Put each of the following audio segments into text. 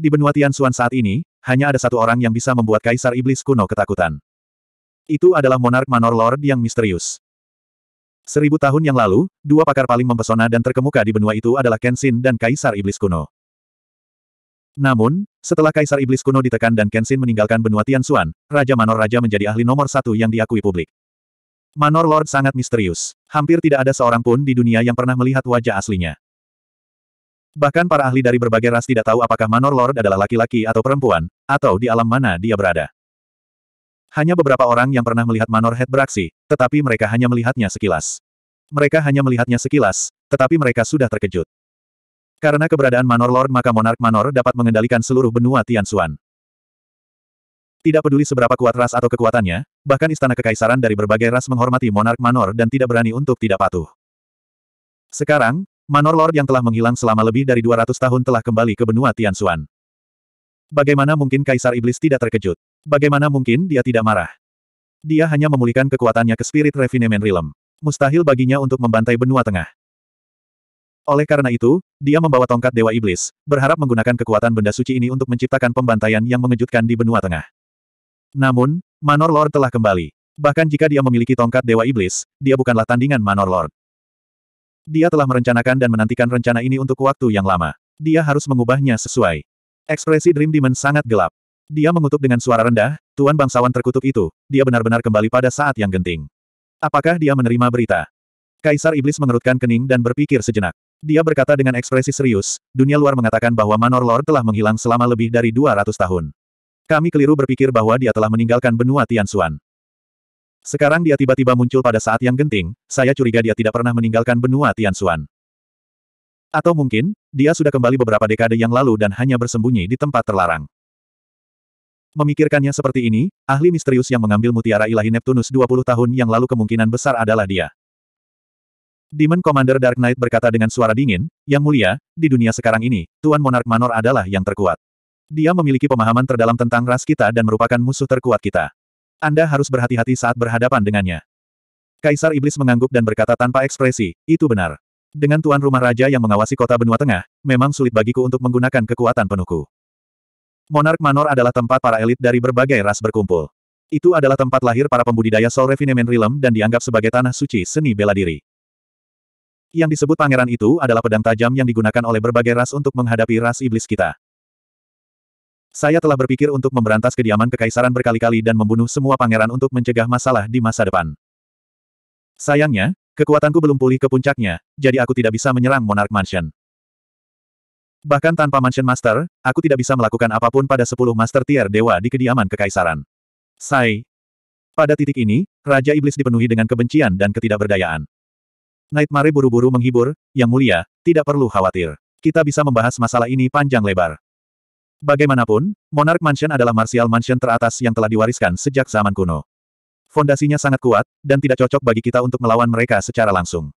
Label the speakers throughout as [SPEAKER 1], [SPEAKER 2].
[SPEAKER 1] Di benua Tianxuan saat ini, hanya ada satu orang yang bisa membuat Kaisar Iblis kuno ketakutan. Itu adalah monark Manor Lord yang misterius. Seribu tahun yang lalu, dua pakar paling mempesona dan terkemuka di benua itu adalah Kenshin dan Kaisar Iblis kuno. Namun, setelah Kaisar Iblis kuno ditekan dan Kenshin meninggalkan benua Tianxuan, Raja Manor Raja menjadi ahli nomor satu yang diakui publik. Manor Lord sangat misterius. Hampir tidak ada seorang pun di dunia yang pernah melihat wajah aslinya. Bahkan para ahli dari berbagai ras tidak tahu apakah Manor Lord adalah laki-laki atau perempuan, atau di alam mana dia berada. Hanya beberapa orang yang pernah melihat Manor Head beraksi, tetapi mereka hanya melihatnya sekilas. Mereka hanya melihatnya sekilas, tetapi mereka sudah terkejut. Karena keberadaan Manor Lord maka Monark Manor dapat mengendalikan seluruh benua Tian Xuan. Tidak peduli seberapa kuat ras atau kekuatannya, bahkan istana kekaisaran dari berbagai ras menghormati Monark Manor dan tidak berani untuk tidak patuh. Sekarang, Manor Lord yang telah menghilang selama lebih dari 200 tahun telah kembali ke benua Tianxuan. Bagaimana mungkin Kaisar Iblis tidak terkejut? Bagaimana mungkin dia tidak marah? Dia hanya memulihkan kekuatannya ke Spirit Refinement Realm. Mustahil baginya untuk membantai benua tengah. Oleh karena itu, dia membawa tongkat Dewa Iblis, berharap menggunakan kekuatan benda suci ini untuk menciptakan pembantaian yang mengejutkan di benua tengah. Namun, Manor Lord telah kembali. Bahkan jika dia memiliki tongkat Dewa Iblis, dia bukanlah tandingan Manor Lord. Dia telah merencanakan dan menantikan rencana ini untuk waktu yang lama. Dia harus mengubahnya sesuai. Ekspresi Dream Demon sangat gelap. Dia mengutuk dengan suara rendah, Tuan Bangsawan terkutuk itu, dia benar-benar kembali pada saat yang genting. Apakah dia menerima berita? Kaisar Iblis mengerutkan kening dan berpikir sejenak. Dia berkata dengan ekspresi serius, dunia luar mengatakan bahwa Manor Lord telah menghilang selama lebih dari 200 tahun. Kami keliru berpikir bahwa dia telah meninggalkan benua Tian Xuan. Sekarang dia tiba-tiba muncul pada saat yang genting, saya curiga dia tidak pernah meninggalkan benua Tianxuan. Atau mungkin, dia sudah kembali beberapa dekade yang lalu dan hanya bersembunyi di tempat terlarang. Memikirkannya seperti ini, ahli misterius yang mengambil mutiara ilahi Neptunus 20 tahun yang lalu kemungkinan besar adalah dia. Demon Commander Dark Knight berkata dengan suara dingin, Yang mulia, di dunia sekarang ini, Tuan Monark Manor adalah yang terkuat. Dia memiliki pemahaman terdalam tentang ras kita dan merupakan musuh terkuat kita. Anda harus berhati-hati saat berhadapan dengannya. Kaisar Iblis mengangguk dan berkata tanpa ekspresi, itu benar. Dengan tuan rumah raja yang mengawasi kota benua tengah, memang sulit bagiku untuk menggunakan kekuatan penuku. Monark Manor adalah tempat para elit dari berbagai ras berkumpul. Itu adalah tempat lahir para pembudidaya Soul Refinement Realm dan dianggap sebagai tanah suci seni bela diri. Yang disebut pangeran itu adalah pedang tajam yang digunakan oleh berbagai ras untuk menghadapi ras iblis kita. Saya telah berpikir untuk memberantas kediaman kekaisaran berkali-kali dan membunuh semua pangeran untuk mencegah masalah di masa depan. Sayangnya, kekuatanku belum pulih ke puncaknya, jadi aku tidak bisa menyerang Monarch Mansion. Bahkan tanpa Mansion Master, aku tidak bisa melakukan apapun pada sepuluh Master Tier Dewa di kediaman kekaisaran. Sai. Pada titik ini, Raja Iblis dipenuhi dengan kebencian dan ketidakberdayaan. Nightmare buru-buru menghibur, Yang Mulia, tidak perlu khawatir. Kita bisa membahas masalah ini panjang lebar. Bagaimanapun, Monarch Mansion adalah martial mansion teratas yang telah diwariskan sejak zaman kuno. Fondasinya sangat kuat, dan tidak cocok bagi kita untuk melawan mereka secara langsung.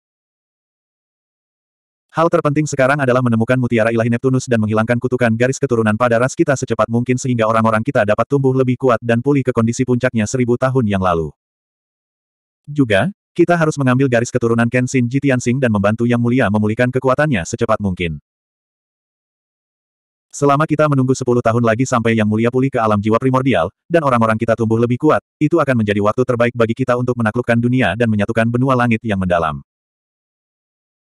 [SPEAKER 1] Hal terpenting sekarang adalah menemukan mutiara ilahi Neptunus dan menghilangkan kutukan garis keturunan pada ras kita secepat mungkin sehingga orang-orang kita dapat tumbuh lebih kuat dan pulih ke kondisi puncaknya seribu tahun yang lalu. Juga, kita harus mengambil garis keturunan Kenshin Jitiansing dan membantu Yang Mulia memulihkan kekuatannya secepat mungkin. Selama kita menunggu 10 tahun lagi sampai Yang Mulia pulih ke alam jiwa primordial, dan orang-orang kita tumbuh lebih kuat, itu akan menjadi waktu terbaik bagi kita untuk menaklukkan dunia dan menyatukan benua langit yang mendalam.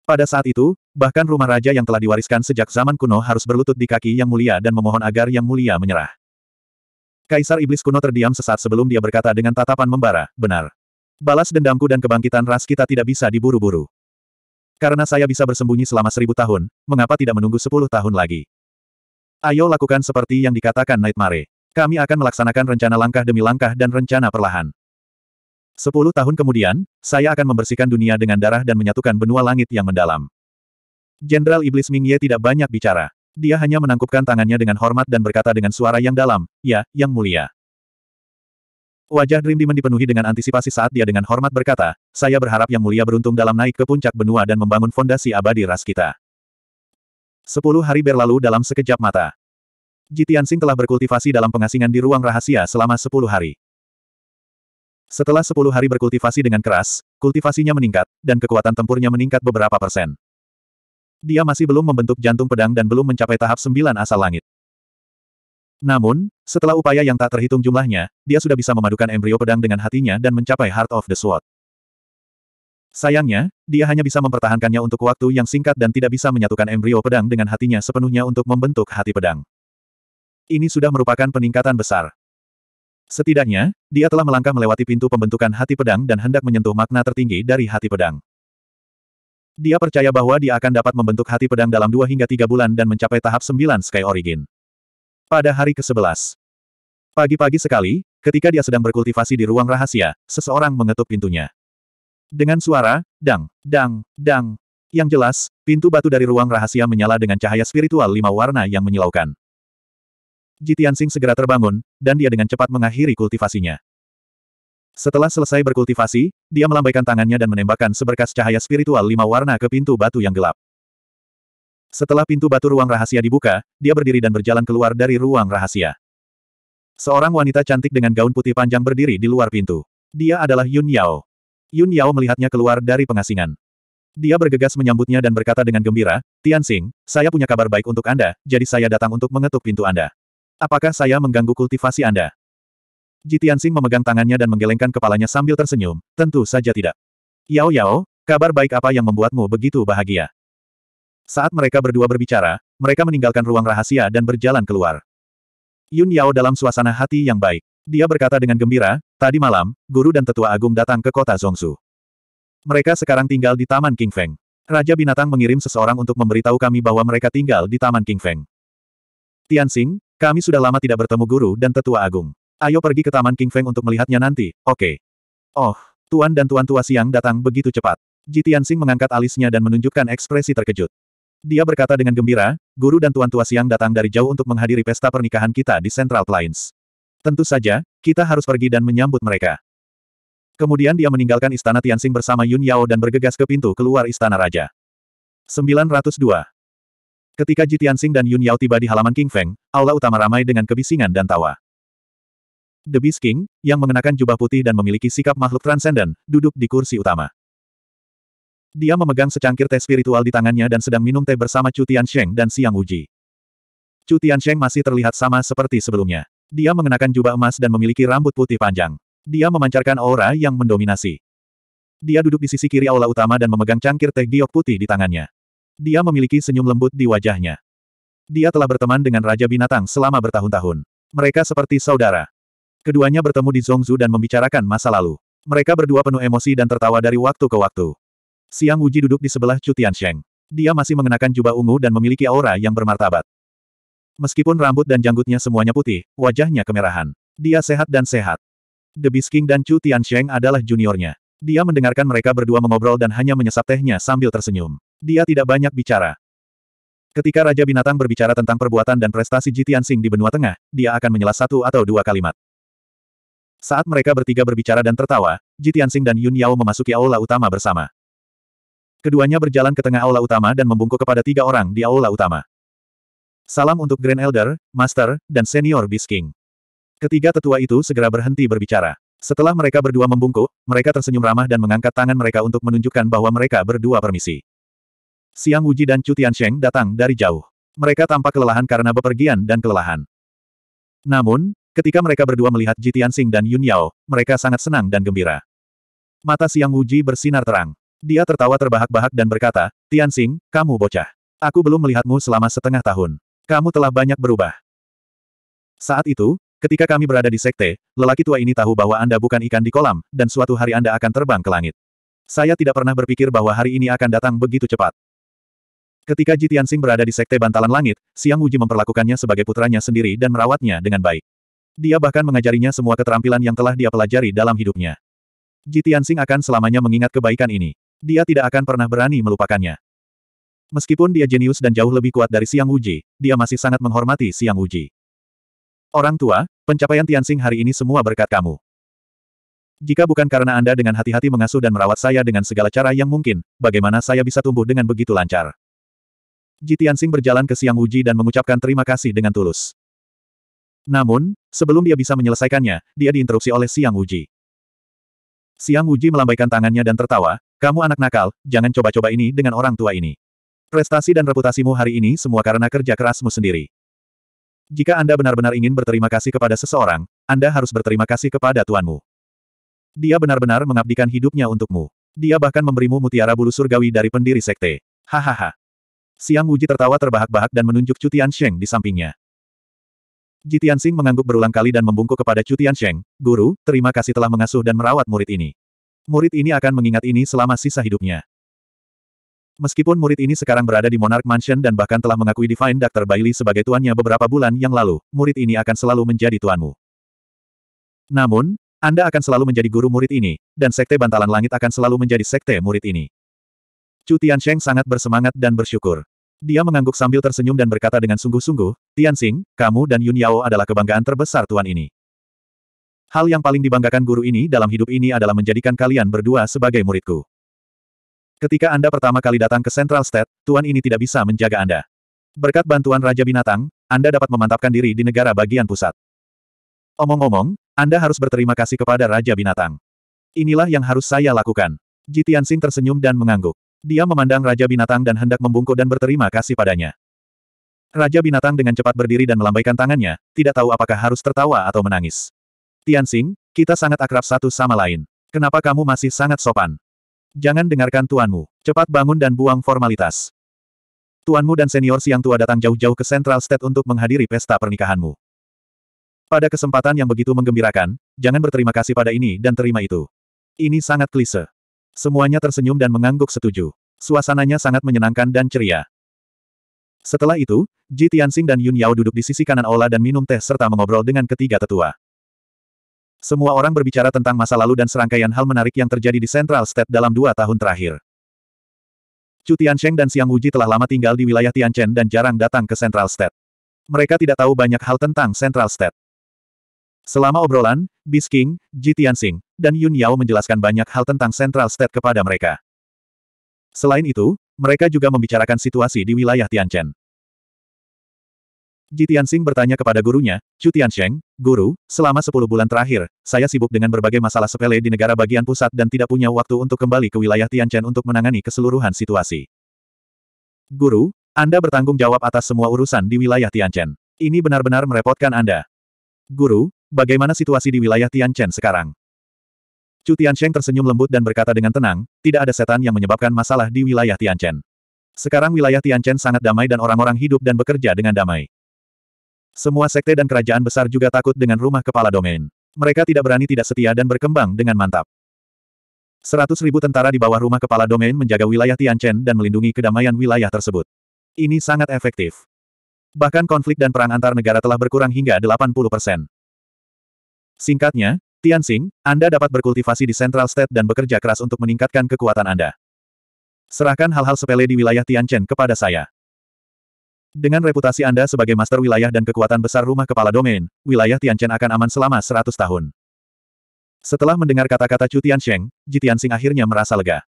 [SPEAKER 1] Pada saat itu, bahkan rumah raja yang telah diwariskan sejak zaman kuno harus berlutut di kaki Yang Mulia dan memohon agar Yang Mulia menyerah. Kaisar Iblis kuno terdiam sesaat sebelum dia berkata dengan tatapan membara, benar. Balas dendamku dan kebangkitan ras kita tidak bisa diburu-buru. Karena saya bisa bersembunyi selama seribu tahun, mengapa tidak menunggu sepuluh tahun lagi? Ayo lakukan seperti yang dikatakan Nightmare. Kami akan melaksanakan rencana langkah demi langkah dan rencana perlahan. Sepuluh tahun kemudian, saya akan membersihkan dunia dengan darah dan menyatukan benua langit yang mendalam. Jenderal Iblis Ming Ye tidak banyak bicara. Dia hanya menangkupkan tangannya dengan hormat dan berkata dengan suara yang dalam, Ya, Yang Mulia. Wajah Dream Demon dipenuhi dengan antisipasi saat dia dengan hormat berkata, Saya berharap Yang Mulia beruntung dalam naik ke puncak benua dan membangun fondasi abadi ras kita. Sepuluh hari berlalu dalam sekejap mata. Jitiansing telah berkultivasi dalam pengasingan di ruang rahasia selama sepuluh hari. Setelah sepuluh hari berkultivasi dengan keras, kultivasinya meningkat, dan kekuatan tempurnya meningkat beberapa persen. Dia masih belum membentuk jantung pedang dan belum mencapai tahap sembilan asal langit. Namun, setelah upaya yang tak terhitung jumlahnya, dia sudah bisa memadukan embrio pedang dengan hatinya dan mencapai Heart of the Sword. Sayangnya, dia hanya bisa mempertahankannya untuk waktu yang singkat dan tidak bisa menyatukan embrio pedang dengan hatinya sepenuhnya untuk membentuk hati pedang. Ini sudah merupakan peningkatan besar. Setidaknya, dia telah melangkah melewati pintu pembentukan hati pedang dan hendak menyentuh makna tertinggi dari hati pedang. Dia percaya bahwa dia akan dapat membentuk hati pedang dalam dua hingga tiga bulan dan mencapai tahap sembilan Sky Origin. Pada hari ke-11. Pagi-pagi sekali, ketika dia sedang berkultivasi di ruang rahasia, seseorang mengetuk pintunya. Dengan suara, dang, dang, dang. Yang jelas, pintu batu dari ruang rahasia menyala dengan cahaya spiritual lima warna yang menyilaukan. Jitiansing segera terbangun, dan dia dengan cepat mengakhiri kultivasinya. Setelah selesai berkultivasi, dia melambaikan tangannya dan menembakkan seberkas cahaya spiritual lima warna ke pintu batu yang gelap. Setelah pintu batu ruang rahasia dibuka, dia berdiri dan berjalan keluar dari ruang rahasia. Seorang wanita cantik dengan gaun putih panjang berdiri di luar pintu. Dia adalah Yun Yao. Yun Yao melihatnya keluar dari pengasingan. Dia bergegas menyambutnya dan berkata dengan gembira, Tian Xing, saya punya kabar baik untuk Anda, jadi saya datang untuk mengetuk pintu Anda. Apakah saya mengganggu kultivasi Anda? Ji Tian Xing memegang tangannya dan menggelengkan kepalanya sambil tersenyum, tentu saja tidak. Yao Yao, kabar baik apa yang membuatmu begitu bahagia? Saat mereka berdua berbicara, mereka meninggalkan ruang rahasia dan berjalan keluar. Yun Yao dalam suasana hati yang baik. Dia berkata dengan gembira, tadi malam, guru dan tetua agung datang ke kota Zongsu. Mereka sekarang tinggal di Taman King Feng. Raja Binatang mengirim seseorang untuk memberitahu kami bahwa mereka tinggal di Taman King Feng. Tianxing, kami sudah lama tidak bertemu guru dan tetua agung. Ayo pergi ke Taman King Feng untuk melihatnya nanti, oke. Okay. Oh, tuan dan tuan tua siang datang begitu cepat. Ji Tianxing mengangkat alisnya dan menunjukkan ekspresi terkejut. Dia berkata dengan gembira, guru dan tuan tua siang datang dari jauh untuk menghadiri pesta pernikahan kita di Central Plains. Tentu saja, kita harus pergi dan menyambut mereka. Kemudian dia meninggalkan istana Tianxing bersama Yun Yao dan bergegas ke pintu keluar istana raja. 902. Ketika Ji Tianxing dan Yun Yao tiba di halaman King Feng, aula utama ramai dengan kebisingan dan tawa. The Beast King, yang mengenakan jubah putih dan memiliki sikap makhluk transenden, duduk di kursi utama. Dia memegang secangkir teh spiritual di tangannya dan sedang minum teh bersama Chu Tiansheng dan Siang Wuji. Chu Tiansheng masih terlihat sama seperti sebelumnya. Dia mengenakan jubah emas dan memiliki rambut putih panjang. Dia memancarkan aura yang mendominasi. Dia duduk di sisi kiri aula utama dan memegang cangkir teh giok putih di tangannya. Dia memiliki senyum lembut di wajahnya. Dia telah berteman dengan Raja Binatang selama bertahun-tahun. Mereka seperti saudara. Keduanya bertemu di Zongzu dan membicarakan masa lalu. Mereka berdua penuh emosi dan tertawa dari waktu ke waktu. Siang Wuji duduk di sebelah Cutian Sheng. Dia masih mengenakan jubah ungu dan memiliki aura yang bermartabat. Meskipun rambut dan janggutnya semuanya putih, wajahnya kemerahan. Dia sehat dan sehat. The Beast King dan Chu Tian Sheng adalah juniornya. Dia mendengarkan mereka berdua mengobrol dan hanya menyesap tehnya sambil tersenyum. Dia tidak banyak bicara. Ketika Raja Binatang berbicara tentang perbuatan dan prestasi Tian Xing di benua tengah, dia akan menyela satu atau dua kalimat. Saat mereka bertiga berbicara dan tertawa, Tian Xing dan Yun Yao memasuki aula utama bersama. Keduanya berjalan ke tengah aula utama dan membungkuk kepada tiga orang di aula utama. Salam untuk Grand Elder, Master, dan Senior Beast King. Ketiga tetua itu segera berhenti berbicara. Setelah mereka berdua membungkuk, mereka tersenyum ramah dan mengangkat tangan mereka untuk menunjukkan bahwa mereka berdua permisi. Siang Wuji dan Chu Tiansheng datang dari jauh. Mereka tampak kelelahan karena bepergian dan kelelahan. Namun, ketika mereka berdua melihat Ji Tianxing dan Yun Yao, mereka sangat senang dan gembira. Mata Siang Wuji bersinar terang. Dia tertawa terbahak-bahak dan berkata, Tianxing, kamu bocah. Aku belum melihatmu selama setengah tahun. Kamu telah banyak berubah. Saat itu, ketika kami berada di sekte, lelaki tua ini tahu bahwa Anda bukan ikan di kolam, dan suatu hari Anda akan terbang ke langit. Saya tidak pernah berpikir bahwa hari ini akan datang begitu cepat. Ketika Jitian Sing berada di sekte bantalan langit, Siang Wuji memperlakukannya sebagai putranya sendiri dan merawatnya dengan baik. Dia bahkan mengajarinya semua keterampilan yang telah dia pelajari dalam hidupnya. Jitian Sing akan selamanya mengingat kebaikan ini. Dia tidak akan pernah berani melupakannya. Meskipun dia jenius dan jauh lebih kuat dari Siang Uji, dia masih sangat menghormati Siang Uji. Orang tua, pencapaian Tianxing hari ini semua berkat kamu. Jika bukan karena Anda dengan hati-hati mengasuh dan merawat saya dengan segala cara yang mungkin, bagaimana saya bisa tumbuh dengan begitu lancar? Ji Tianxing berjalan ke Siang Uji dan mengucapkan terima kasih dengan tulus. Namun, sebelum dia bisa menyelesaikannya, dia diinterupsi oleh Siang Uji. Siang Uji melambaikan tangannya dan tertawa, kamu anak nakal, jangan coba-coba ini dengan orang tua ini. Prestasi dan reputasimu hari ini semua karena kerja kerasmu sendiri. Jika Anda benar-benar ingin berterima kasih kepada seseorang, Anda harus berterima kasih kepada tuanmu. Dia benar-benar mengabdikan hidupnya untukmu. Dia bahkan memberimu mutiara bulu surgawi dari pendiri sekte. Hahaha. Siang Wuji tertawa terbahak-bahak dan menunjuk Cutian Sheng di sampingnya. Jitian Sing mengangguk berulang kali dan membungkuk kepada Cutian Sheng, Guru, terima kasih telah mengasuh dan merawat murid ini. Murid ini akan mengingat ini selama sisa hidupnya. Meskipun murid ini sekarang berada di Monarch Mansion dan bahkan telah mengakui Divine Dr. Bailey sebagai tuannya beberapa bulan yang lalu, murid ini akan selalu menjadi tuanmu. Namun, Anda akan selalu menjadi guru murid ini, dan Sekte Bantalan Langit akan selalu menjadi Sekte murid ini. Chu Sheng sangat bersemangat dan bersyukur. Dia mengangguk sambil tersenyum dan berkata dengan sungguh-sungguh, Tianxing, kamu dan Yun Yao adalah kebanggaan terbesar tuan ini. Hal yang paling dibanggakan guru ini dalam hidup ini adalah menjadikan kalian berdua sebagai muridku. Ketika Anda pertama kali datang ke Central State, tuan ini tidak bisa menjaga Anda. Berkat bantuan Raja Binatang, Anda dapat memantapkan diri di negara bagian pusat. Omong-omong, Anda harus berterima kasih kepada Raja Binatang. Inilah yang harus saya lakukan. Jitian Sing tersenyum dan mengangguk. Dia memandang Raja Binatang dan hendak membungkuk dan berterima kasih padanya. Raja Binatang dengan cepat berdiri dan melambaikan tangannya, tidak tahu apakah harus tertawa atau menangis. Tianxing, kita sangat akrab satu sama lain. Kenapa kamu masih sangat sopan? Jangan dengarkan tuanmu. Cepat bangun dan buang formalitas. Tuanmu dan senior siang tua datang jauh-jauh ke Central State untuk menghadiri pesta pernikahanmu. Pada kesempatan yang begitu menggembirakan, jangan berterima kasih pada ini dan terima itu. Ini sangat klise. Semuanya tersenyum dan mengangguk setuju. Suasananya sangat menyenangkan dan ceria. Setelah itu, Ji Tianxing dan Yun Yao duduk di sisi kanan Ola dan minum teh serta mengobrol dengan ketiga tetua. Semua orang berbicara tentang masa lalu dan serangkaian hal menarik yang terjadi di Central State dalam dua tahun terakhir. Chu Tiancheng dan Siang Wuji telah lama tinggal di wilayah Tianchen dan jarang datang ke Central State. Mereka tidak tahu banyak hal tentang Central State. Selama obrolan, Bisking, Ji Tianxing, dan Yun Yao menjelaskan banyak hal tentang Central State kepada mereka. Selain itu, mereka juga membicarakan situasi di wilayah Tianchen. Ji Tianxing bertanya kepada gurunya, Chu Tiancheng. Guru, selama sepuluh bulan terakhir, saya sibuk dengan berbagai masalah sepele di negara bagian pusat dan tidak punya waktu untuk kembali ke wilayah Tianchen untuk menangani keseluruhan situasi. Guru, Anda bertanggung jawab atas semua urusan di wilayah Tianchen. Ini benar-benar merepotkan Anda. Guru, bagaimana situasi di wilayah Tianchen sekarang? Chu Tiansheng tersenyum lembut dan berkata dengan tenang, tidak ada setan yang menyebabkan masalah di wilayah Tianchen. Sekarang wilayah Tianchen sangat damai dan orang-orang hidup dan bekerja dengan damai. Semua sekte dan kerajaan besar juga takut dengan rumah kepala domain. Mereka tidak berani tidak setia dan berkembang dengan mantap. Seratus ribu tentara di bawah rumah kepala domain menjaga wilayah Tianchen dan melindungi kedamaian wilayah tersebut. Ini sangat efektif. Bahkan konflik dan perang antar negara telah berkurang hingga 80 persen. Singkatnya, Tianxing, Anda dapat berkultivasi di Central State dan bekerja keras untuk meningkatkan kekuatan Anda. Serahkan hal-hal sepele di wilayah Tianchen kepada saya. Dengan reputasi Anda sebagai master wilayah dan kekuatan besar rumah kepala domain, wilayah Tianchen akan aman selama 100 tahun. Setelah mendengar kata-kata Chu Tiansheng, Ji Tianxing akhirnya merasa lega.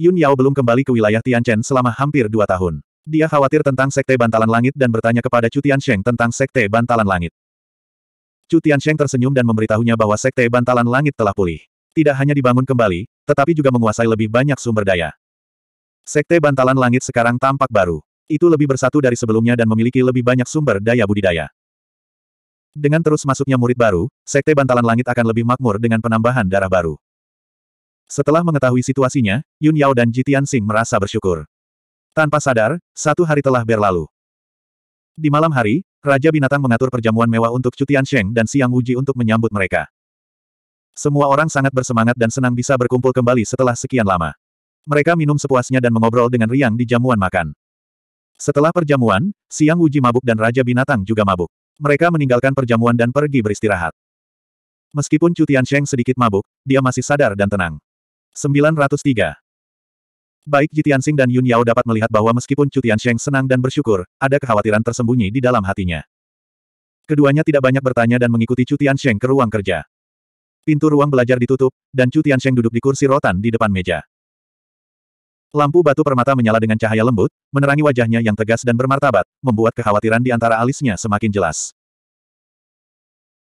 [SPEAKER 1] Yun Yao belum kembali ke wilayah Tianchen selama hampir dua tahun. Dia khawatir tentang Sekte Bantalan Langit dan bertanya kepada Chu Tiansheng tentang Sekte Bantalan Langit. Chu Tiansheng tersenyum dan memberitahunya bahwa Sekte Bantalan Langit telah pulih. Tidak hanya dibangun kembali, tetapi juga menguasai lebih banyak sumber daya. Sekte Bantalan Langit sekarang tampak baru. Itu lebih bersatu dari sebelumnya dan memiliki lebih banyak sumber daya budidaya. Dengan terus masuknya murid baru, Sekte Bantalan Langit akan lebih makmur dengan penambahan darah baru. Setelah mengetahui situasinya, Yun Yao dan Jitian Sing merasa bersyukur. Tanpa sadar, satu hari telah berlalu. Di malam hari, Raja Binatang mengatur perjamuan mewah untuk Cutian Sheng dan Siang Wuji untuk menyambut mereka. Semua orang sangat bersemangat dan senang bisa berkumpul kembali setelah sekian lama. Mereka minum sepuasnya dan mengobrol dengan riang di jamuan makan. Setelah perjamuan, siang uji mabuk dan Raja Binatang juga mabuk. Mereka meninggalkan perjamuan dan pergi beristirahat. Meskipun Cutian Sheng sedikit mabuk, dia masih sadar dan tenang. 903. Baik Jitian Sing dan Yun Yao dapat melihat bahwa meskipun Cutian Sheng senang dan bersyukur, ada kekhawatiran tersembunyi di dalam hatinya. Keduanya tidak banyak bertanya dan mengikuti Cutian Sheng ke ruang kerja. Pintu ruang belajar ditutup, dan Cutian Sheng duduk di kursi rotan di depan meja. Lampu batu permata menyala dengan cahaya lembut, menerangi wajahnya yang tegas dan bermartabat, membuat kekhawatiran di antara alisnya semakin jelas.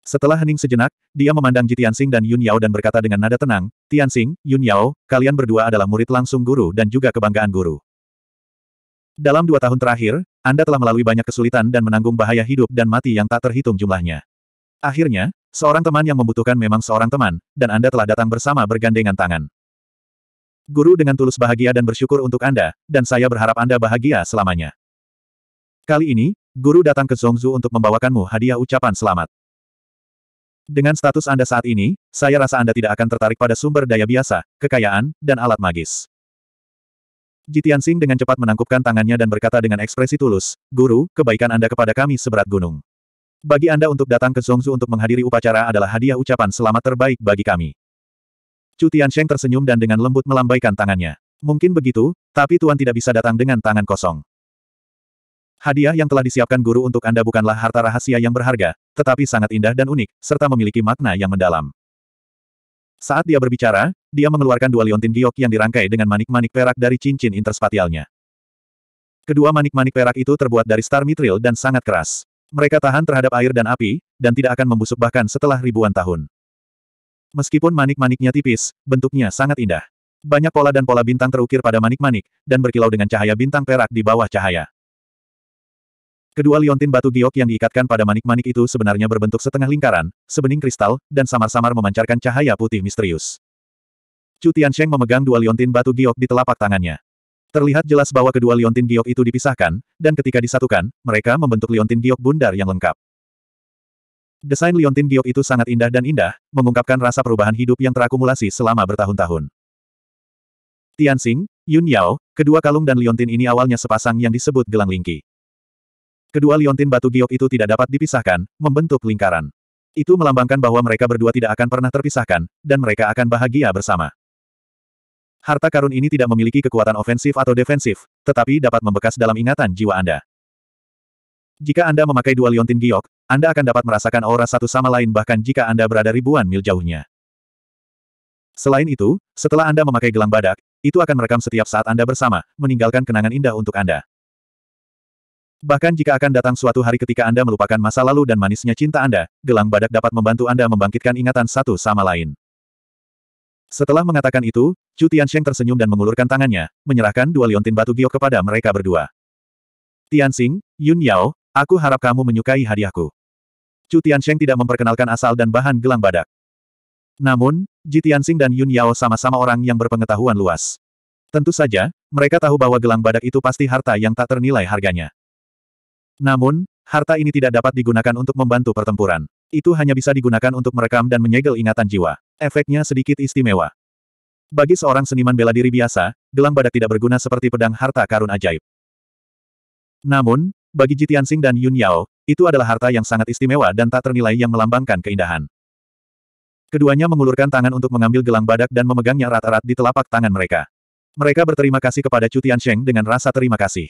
[SPEAKER 1] Setelah hening sejenak, dia memandang Ji Tianxing dan Yun Yao dan berkata dengan nada tenang, Tianxing, Yun Yao, kalian berdua adalah murid langsung guru dan juga kebanggaan guru. Dalam dua tahun terakhir, Anda telah melalui banyak kesulitan dan menanggung bahaya hidup dan mati yang tak terhitung jumlahnya. Akhirnya, seorang teman yang membutuhkan memang seorang teman, dan Anda telah datang bersama bergandengan tangan. Guru dengan tulus bahagia dan bersyukur untuk Anda, dan saya berharap Anda bahagia selamanya. Kali ini, Guru datang ke Zongzu untuk membawakanmu hadiah ucapan selamat. Dengan status Anda saat ini, saya rasa Anda tidak akan tertarik pada sumber daya biasa, kekayaan, dan alat magis. Jitian Sing dengan cepat menangkupkan tangannya dan berkata dengan ekspresi tulus, Guru, kebaikan Anda kepada kami seberat gunung. Bagi Anda untuk datang ke Zongzu untuk menghadiri upacara adalah hadiah ucapan selamat terbaik bagi kami. Chu Tiansheng tersenyum dan dengan lembut melambaikan tangannya. Mungkin begitu, tapi Tuan tidak bisa datang dengan tangan kosong. Hadiah yang telah disiapkan guru untuk Anda bukanlah harta rahasia yang berharga, tetapi sangat indah dan unik, serta memiliki makna yang mendalam. Saat dia berbicara, dia mengeluarkan dua liontin giok yang dirangkai dengan manik-manik perak dari cincin interspatialnya. Kedua manik-manik perak itu terbuat dari star mitril dan sangat keras. Mereka tahan terhadap air dan api, dan tidak akan membusuk bahkan setelah ribuan tahun. Meskipun manik-maniknya tipis, bentuknya sangat indah. Banyak pola dan pola bintang terukir pada manik-manik, dan berkilau dengan cahaya bintang perak di bawah cahaya. Kedua liontin batu giok yang diikatkan pada manik-manik itu sebenarnya berbentuk setengah lingkaran, sebening kristal, dan samar-samar memancarkan cahaya putih misterius. Chu Tiansheng memegang dua liontin batu giok di telapak tangannya. Terlihat jelas bahwa kedua liontin giok itu dipisahkan, dan ketika disatukan, mereka membentuk liontin giok bundar yang lengkap. Desain liontin giok itu sangat indah dan indah, mengungkapkan rasa perubahan hidup yang terakumulasi selama bertahun-tahun. Tianxing, Yun Yao, kedua kalung dan liontin ini awalnya sepasang yang disebut gelang lingki. Kedua liontin batu giok itu tidak dapat dipisahkan, membentuk lingkaran. Itu melambangkan bahwa mereka berdua tidak akan pernah terpisahkan, dan mereka akan bahagia bersama. Harta karun ini tidak memiliki kekuatan ofensif atau defensif, tetapi dapat membekas dalam ingatan jiwa Anda. Jika Anda memakai dua liontin giok, anda akan dapat merasakan aura satu sama lain bahkan jika Anda berada ribuan mil jauhnya. Selain itu, setelah Anda memakai gelang badak, itu akan merekam setiap saat Anda bersama, meninggalkan kenangan indah untuk Anda. Bahkan jika akan datang suatu hari ketika Anda melupakan masa lalu dan manisnya cinta Anda, gelang badak dapat membantu Anda membangkitkan ingatan satu sama lain. Setelah mengatakan itu, Chu Tiansheng tersenyum dan mengulurkan tangannya, menyerahkan dua liontin batu giok kepada mereka berdua. Tianxing, Yun Yao, Aku harap kamu menyukai hadiahku. Chu Tiansheng tidak memperkenalkan asal dan bahan gelang badak. Namun, Ji Tianxing dan Yun Yao sama-sama orang yang berpengetahuan luas. Tentu saja, mereka tahu bahwa gelang badak itu pasti harta yang tak ternilai harganya. Namun, harta ini tidak dapat digunakan untuk membantu pertempuran. Itu hanya bisa digunakan untuk merekam dan menyegel ingatan jiwa. Efeknya sedikit istimewa. Bagi seorang seniman bela diri biasa, gelang badak tidak berguna seperti pedang harta karun ajaib. Namun, bagi Ji Tianxing dan Yun Yao, itu adalah harta yang sangat istimewa dan tak ternilai yang melambangkan keindahan. Keduanya mengulurkan tangan untuk mengambil gelang badak dan memegangnya rata erat di telapak tangan mereka. Mereka berterima kasih kepada Chu Tiansheng dengan rasa terima kasih.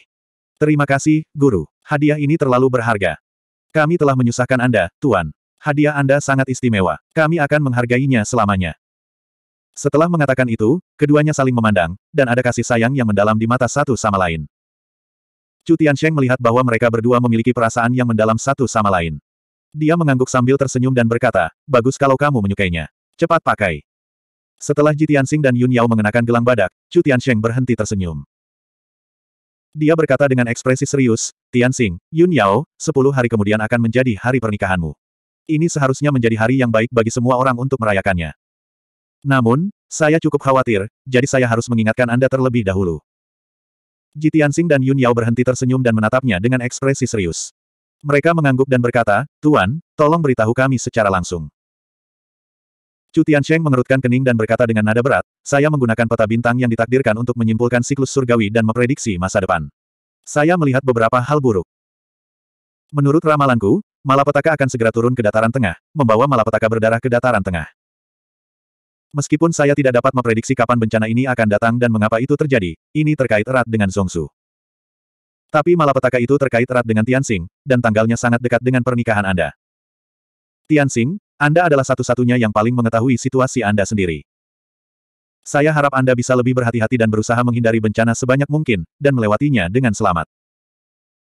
[SPEAKER 1] Terima kasih, Guru. Hadiah ini terlalu berharga. Kami telah menyusahkan Anda, Tuan. Hadiah Anda sangat istimewa. Kami akan menghargainya selamanya. Setelah mengatakan itu, keduanya saling memandang, dan ada kasih sayang yang mendalam di mata satu sama lain. Chu Tiansheng melihat bahwa mereka berdua memiliki perasaan yang mendalam satu sama lain. Dia mengangguk sambil tersenyum dan berkata, bagus kalau kamu menyukainya. Cepat pakai. Setelah Ji Tianxing dan Yun Yao mengenakan gelang badak, Chu Tiansheng berhenti tersenyum. Dia berkata dengan ekspresi serius, Tianxing, Yun Yao, sepuluh hari kemudian akan menjadi hari pernikahanmu. Ini seharusnya menjadi hari yang baik bagi semua orang untuk merayakannya. Namun, saya cukup khawatir, jadi saya harus mengingatkan Anda terlebih dahulu. Ji Tianxing dan Yun Yao berhenti tersenyum dan menatapnya dengan ekspresi serius. Mereka mengangguk dan berkata, Tuan, tolong beritahu kami secara langsung. Chu Tiansheng mengerutkan kening dan berkata dengan nada berat, saya menggunakan peta bintang yang ditakdirkan untuk menyimpulkan siklus surgawi dan memprediksi masa depan. Saya melihat beberapa hal buruk. Menurut ramalanku, malapetaka akan segera turun ke dataran tengah, membawa malapetaka berdarah ke dataran tengah. Meskipun saya tidak dapat memprediksi kapan bencana ini akan datang dan mengapa itu terjadi, ini terkait erat dengan Zongsu. Tapi malapetaka itu terkait erat dengan Tian Tianxing, dan tanggalnya sangat dekat dengan pernikahan Anda. Tian Tianxing, Anda adalah satu-satunya yang paling mengetahui situasi Anda sendiri. Saya harap Anda bisa lebih berhati-hati dan berusaha menghindari bencana sebanyak mungkin, dan melewatinya dengan selamat.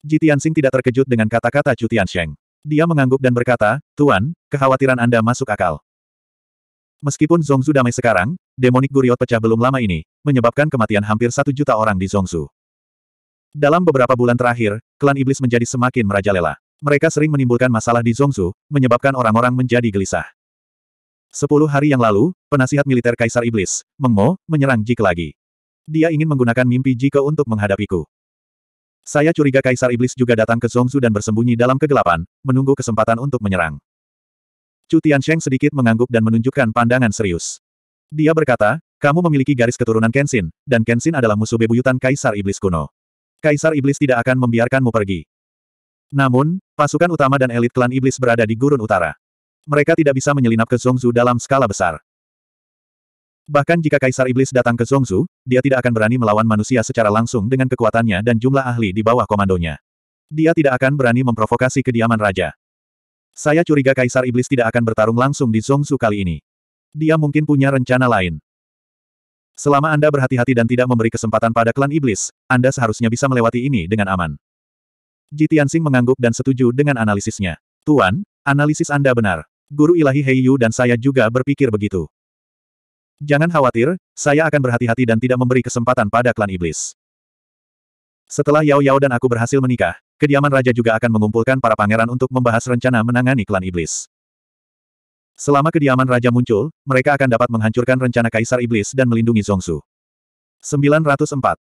[SPEAKER 1] Ji Tian Tianxing tidak terkejut dengan kata-kata Chu Tiansheng. Dia mengangguk dan berkata, Tuan, kekhawatiran Anda masuk akal. Meskipun Zongzu damai sekarang, demonik Guriot pecah belum lama ini, menyebabkan kematian hampir satu juta orang di Zongzu. Dalam beberapa bulan terakhir, klan iblis menjadi semakin merajalela. Mereka sering menimbulkan masalah di Zongzu, menyebabkan orang-orang menjadi gelisah. Sepuluh hari yang lalu, penasihat militer Kaisar Iblis, Meng Mo, menyerang Jik lagi. Dia ingin menggunakan mimpi Jiko untuk menghadapiku. Saya curiga Kaisar Iblis juga datang ke Zongzu dan bersembunyi dalam kegelapan, menunggu kesempatan untuk menyerang. Chu Tiansheng sedikit mengangguk dan menunjukkan pandangan serius. Dia berkata, kamu memiliki garis keturunan Kenshin, dan Kenshin adalah musuh bebuyutan Kaisar Iblis kuno. Kaisar Iblis tidak akan membiarkanmu pergi. Namun, pasukan utama dan elit klan Iblis berada di gurun utara. Mereka tidak bisa menyelinap ke Zhongzu dalam skala besar. Bahkan jika Kaisar Iblis datang ke Zhongzu, dia tidak akan berani melawan manusia secara langsung dengan kekuatannya dan jumlah ahli di bawah komandonya. Dia tidak akan berani memprovokasi kediaman raja. Saya curiga Kaisar Iblis tidak akan bertarung langsung di Zongsu kali ini. Dia mungkin punya rencana lain. Selama Anda berhati-hati dan tidak memberi kesempatan pada klan Iblis, Anda seharusnya bisa melewati ini dengan aman. Jitiansing mengangguk dan setuju dengan analisisnya. Tuan, analisis Anda benar. Guru ilahi Heiyu dan saya juga berpikir begitu. Jangan khawatir, saya akan berhati-hati dan tidak memberi kesempatan pada klan iblis. Setelah Yao Yao dan aku berhasil menikah, Kediaman raja juga akan mengumpulkan para pangeran untuk membahas rencana menangani klan iblis. Selama kediaman raja muncul, mereka akan dapat menghancurkan rencana kaisar iblis dan melindungi Zongsu. 904.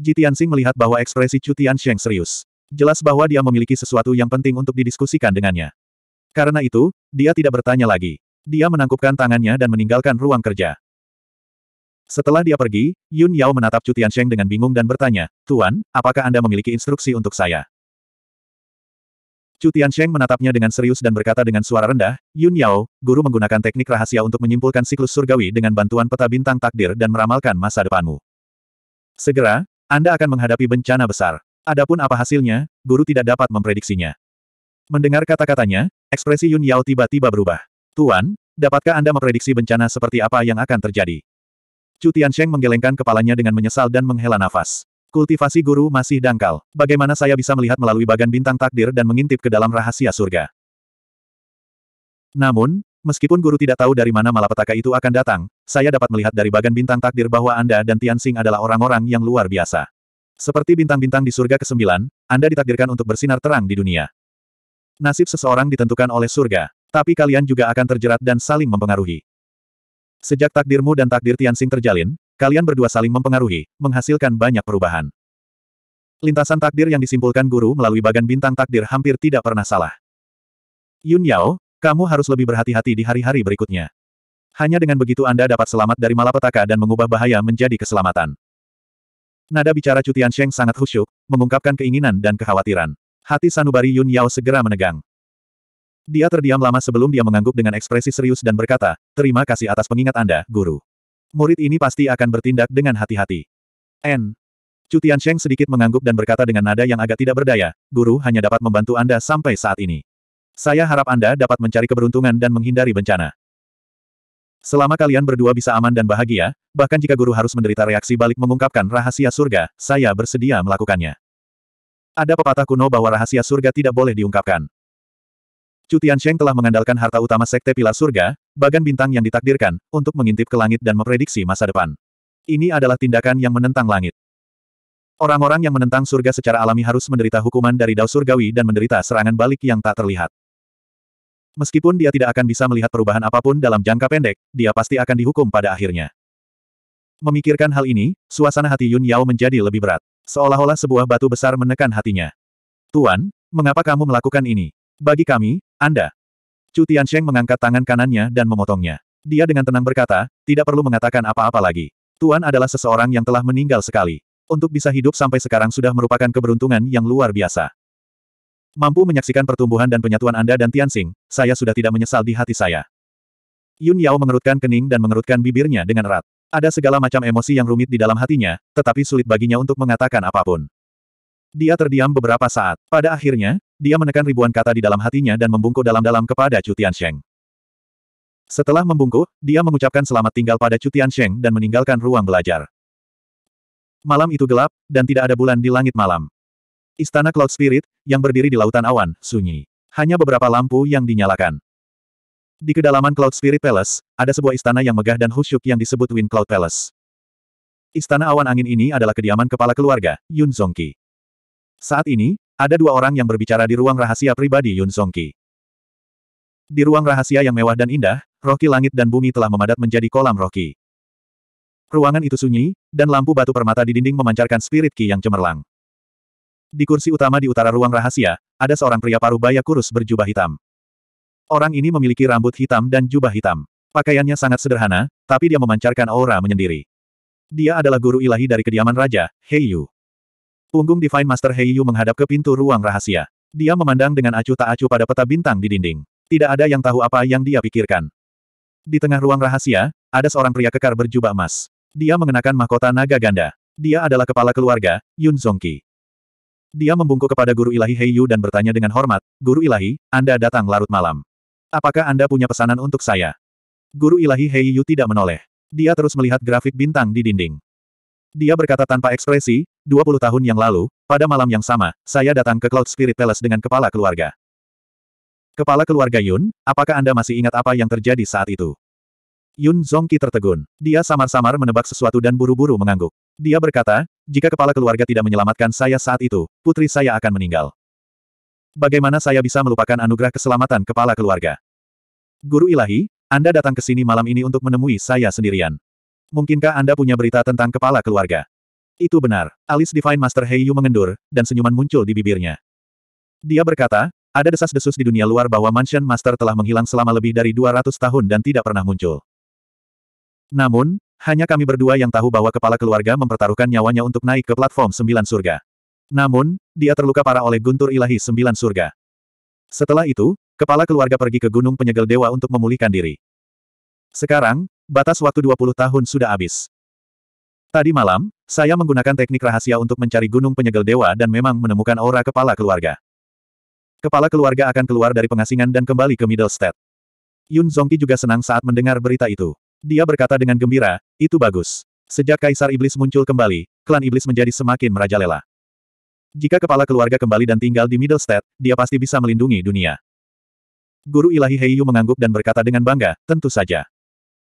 [SPEAKER 1] Jitiansing melihat bahwa ekspresi Chu Tiansheng serius. Jelas bahwa dia memiliki sesuatu yang penting untuk didiskusikan dengannya. Karena itu, dia tidak bertanya lagi. Dia menangkupkan tangannya dan meninggalkan ruang kerja. Setelah dia pergi, Yun Yao menatap Chu Tiansheng dengan bingung dan bertanya, Tuan, apakah Anda memiliki instruksi untuk saya? Chu Tiansheng menatapnya dengan serius dan berkata dengan suara rendah, Yun Yao, guru menggunakan teknik rahasia untuk menyimpulkan siklus surgawi dengan bantuan peta bintang takdir dan meramalkan masa depanmu. Segera, Anda akan menghadapi bencana besar. Adapun apa hasilnya, guru tidak dapat memprediksinya. Mendengar kata-katanya, ekspresi Yun Yao tiba-tiba berubah. Tuan, dapatkah Anda memprediksi bencana seperti apa yang akan terjadi? Chu Tiansheng menggelengkan kepalanya dengan menyesal dan menghela nafas. Kultivasi guru masih dangkal. Bagaimana saya bisa melihat melalui bagan bintang takdir dan mengintip ke dalam rahasia surga? Namun, meskipun guru tidak tahu dari mana malapetaka itu akan datang, saya dapat melihat dari bagan bintang takdir bahwa Anda dan Tianxing adalah orang-orang yang luar biasa. Seperti bintang-bintang di surga ke-9, Anda ditakdirkan untuk bersinar terang di dunia. Nasib seseorang ditentukan oleh surga, tapi kalian juga akan terjerat dan saling mempengaruhi. Sejak takdirmu dan takdir Tianxing terjalin, Kalian berdua saling mempengaruhi, menghasilkan banyak perubahan. Lintasan takdir yang disimpulkan guru melalui bagan bintang takdir hampir tidak pernah salah. Yun Yao, kamu harus lebih berhati-hati di hari-hari berikutnya. Hanya dengan begitu Anda dapat selamat dari malapetaka dan mengubah bahaya menjadi keselamatan. Nada bicara Cutian Sheng sangat khusyuk, mengungkapkan keinginan dan kekhawatiran. Hati sanubari Yun Yao segera menegang. Dia terdiam lama sebelum dia mengangguk dengan ekspresi serius dan berkata, Terima kasih atas pengingat Anda, Guru. Murid ini pasti akan bertindak dengan hati-hati. N. Cutian Sheng sedikit mengangguk dan berkata dengan nada yang agak tidak berdaya, guru hanya dapat membantu Anda sampai saat ini. Saya harap Anda dapat mencari keberuntungan dan menghindari bencana. Selama kalian berdua bisa aman dan bahagia, bahkan jika guru harus menderita reaksi balik mengungkapkan rahasia surga, saya bersedia melakukannya. Ada pepatah kuno bahwa rahasia surga tidak boleh diungkapkan. Cutian Sheng telah mengandalkan harta utama Sekte Pilar Surga, bagan bintang yang ditakdirkan, untuk mengintip ke langit dan memprediksi masa depan. Ini adalah tindakan yang menentang langit. Orang-orang yang menentang surga secara alami harus menderita hukuman dari dao surgawi dan menderita serangan balik yang tak terlihat. Meskipun dia tidak akan bisa melihat perubahan apapun dalam jangka pendek, dia pasti akan dihukum pada akhirnya. Memikirkan hal ini, suasana hati Yun Yao menjadi lebih berat. Seolah-olah sebuah batu besar menekan hatinya. Tuan, mengapa kamu melakukan ini? Bagi kami, anda. Chu Tiansheng mengangkat tangan kanannya dan memotongnya. Dia dengan tenang berkata, tidak perlu mengatakan apa-apa lagi. Tuan adalah seseorang yang telah meninggal sekali. Untuk bisa hidup sampai sekarang sudah merupakan keberuntungan yang luar biasa. Mampu menyaksikan pertumbuhan dan penyatuan Anda dan Tianxing, saya sudah tidak menyesal di hati saya. Yun Yao mengerutkan kening dan mengerutkan bibirnya dengan erat. Ada segala macam emosi yang rumit di dalam hatinya, tetapi sulit baginya untuk mengatakan apapun. Dia terdiam beberapa saat. Pada akhirnya, dia menekan ribuan kata di dalam hatinya dan membungkuk dalam-dalam kepada Chu Tiansheng. Setelah membungkuk, dia mengucapkan selamat tinggal pada Chu Tiansheng dan meninggalkan ruang belajar. Malam itu gelap, dan tidak ada bulan di langit malam. Istana Cloud Spirit, yang berdiri di lautan awan, sunyi. Hanya beberapa lampu yang dinyalakan. Di kedalaman Cloud Spirit Palace, ada sebuah istana yang megah dan khusyuk yang disebut Wind Cloud Palace. Istana awan angin ini adalah kediaman kepala keluarga, Yun Zongqi. Saat ini, ada dua orang yang berbicara di ruang rahasia pribadi Yun Songki. Di ruang rahasia yang mewah dan indah, roki langit dan bumi telah memadat menjadi kolam roki. Ruangan itu sunyi, dan lampu batu permata di dinding memancarkan spirit ki yang cemerlang. Di kursi utama di utara ruang rahasia, ada seorang pria paruh baya kurus berjubah hitam. Orang ini memiliki rambut hitam dan jubah hitam. Pakaiannya sangat sederhana, tapi dia memancarkan aura menyendiri. Dia adalah guru ilahi dari kediaman Raja, Heiyu. Punggung Divine Master Heiyu menghadap ke pintu ruang rahasia. Dia memandang dengan acuh tak acuh pada peta bintang di dinding. Tidak ada yang tahu apa yang dia pikirkan. Di tengah ruang rahasia, ada seorang pria kekar berjubah emas. Dia mengenakan mahkota naga ganda. Dia adalah kepala keluarga, Yun Zongqi. Dia membungkuk kepada Guru Ilahi Heiyu dan bertanya dengan hormat, Guru Ilahi, Anda datang larut malam. Apakah Anda punya pesanan untuk saya? Guru Ilahi Heiyu tidak menoleh. Dia terus melihat grafik bintang di dinding. Dia berkata tanpa ekspresi, 20 tahun yang lalu, pada malam yang sama, saya datang ke Cloud Spirit Palace dengan kepala keluarga. Kepala keluarga Yun, apakah Anda masih ingat apa yang terjadi saat itu? Yun Zongki tertegun. Dia samar-samar menebak sesuatu dan buru-buru mengangguk. Dia berkata, jika kepala keluarga tidak menyelamatkan saya saat itu, putri saya akan meninggal. Bagaimana saya bisa melupakan anugerah keselamatan kepala keluarga? Guru ilahi, Anda datang ke sini malam ini untuk menemui saya sendirian. Mungkinkah Anda punya berita tentang kepala keluarga? Itu benar. Alis Divine Master Heiyu mengendur, dan senyuman muncul di bibirnya. Dia berkata, ada desas-desus di dunia luar bahwa Mansion Master telah menghilang selama lebih dari 200 tahun dan tidak pernah muncul. Namun, hanya kami berdua yang tahu bahwa kepala keluarga mempertaruhkan nyawanya untuk naik ke platform sembilan surga. Namun, dia terluka parah oleh guntur ilahi sembilan surga. Setelah itu, kepala keluarga pergi ke Gunung Penyegel Dewa untuk memulihkan diri. Sekarang, Batas waktu 20 tahun sudah habis. Tadi malam, saya menggunakan teknik rahasia untuk mencari gunung penyegel dewa dan memang menemukan aura kepala keluarga. Kepala keluarga akan keluar dari pengasingan dan kembali ke middle state. Yun Zongki juga senang saat mendengar berita itu. Dia berkata dengan gembira, itu bagus. Sejak Kaisar Iblis muncul kembali, klan Iblis menjadi semakin merajalela. Jika kepala keluarga kembali dan tinggal di middle state, dia pasti bisa melindungi dunia. Guru ilahi Heiyu mengangguk dan berkata dengan bangga, tentu saja.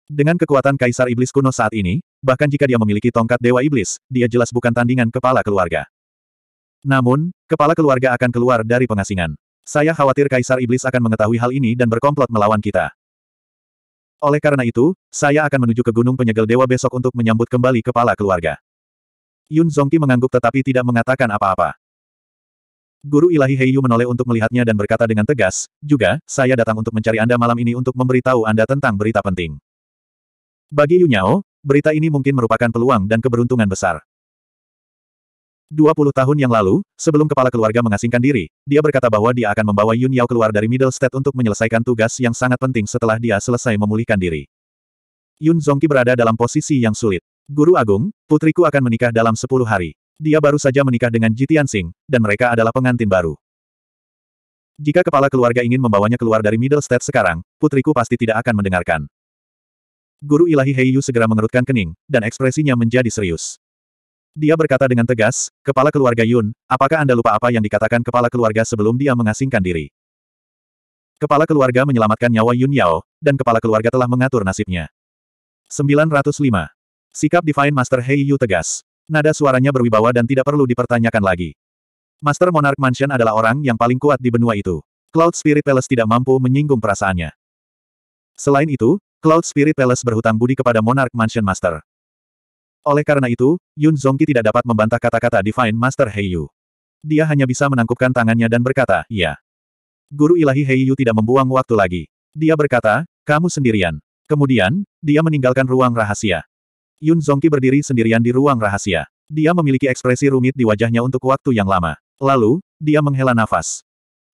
[SPEAKER 1] Dengan kekuatan Kaisar Iblis kuno saat ini, bahkan jika dia memiliki tongkat Dewa Iblis, dia jelas bukan tandingan kepala keluarga. Namun, kepala keluarga akan keluar dari pengasingan. Saya khawatir Kaisar Iblis akan mengetahui hal ini dan berkomplot melawan kita. Oleh karena itu, saya akan menuju ke Gunung Penyegel Dewa besok untuk menyambut kembali kepala keluarga. Yun Zongqi mengangguk tetapi tidak mengatakan apa-apa. Guru ilahi Heiyu menoleh untuk melihatnya dan berkata dengan tegas, juga, saya datang untuk mencari Anda malam ini untuk memberitahu Anda tentang berita penting. Bagi Yunyao, berita ini mungkin merupakan peluang dan keberuntungan besar. 20 tahun yang lalu, sebelum kepala keluarga mengasingkan diri, dia berkata bahwa dia akan membawa Yun keluar dari Middle State untuk menyelesaikan tugas yang sangat penting setelah dia selesai memulihkan diri. Yun Zongqi berada dalam posisi yang sulit. Guru Agung, putriku akan menikah dalam 10 hari. Dia baru saja menikah dengan Ji Tianxing, dan mereka adalah pengantin baru. Jika kepala keluarga ingin membawanya keluar dari Middle State sekarang, putriku pasti tidak akan mendengarkan. Guru ilahi Heiyu segera mengerutkan kening, dan ekspresinya menjadi serius. Dia berkata dengan tegas, Kepala keluarga Yun, apakah Anda lupa apa yang dikatakan kepala keluarga sebelum dia mengasingkan diri? Kepala keluarga menyelamatkan nyawa Yun Yao, dan kepala keluarga telah mengatur nasibnya. 905. Sikap Divine Master Heiyu tegas. Nada suaranya berwibawa dan tidak perlu dipertanyakan lagi. Master Monarch Mansion adalah orang yang paling kuat di benua itu. Cloud Spirit Palace tidak mampu menyinggung perasaannya. Selain itu, Cloud Spirit Palace berhutang budi kepada Monarch Mansion Master. Oleh karena itu, Yun Zongqi tidak dapat membantah kata-kata Divine Master Heiyu. Dia hanya bisa menangkupkan tangannya dan berkata, ya. Guru ilahi Heiyu tidak membuang waktu lagi. Dia berkata, kamu sendirian. Kemudian, dia meninggalkan ruang rahasia. Yun Zongqi berdiri sendirian di ruang rahasia. Dia memiliki ekspresi rumit di wajahnya untuk waktu yang lama. Lalu, dia menghela nafas.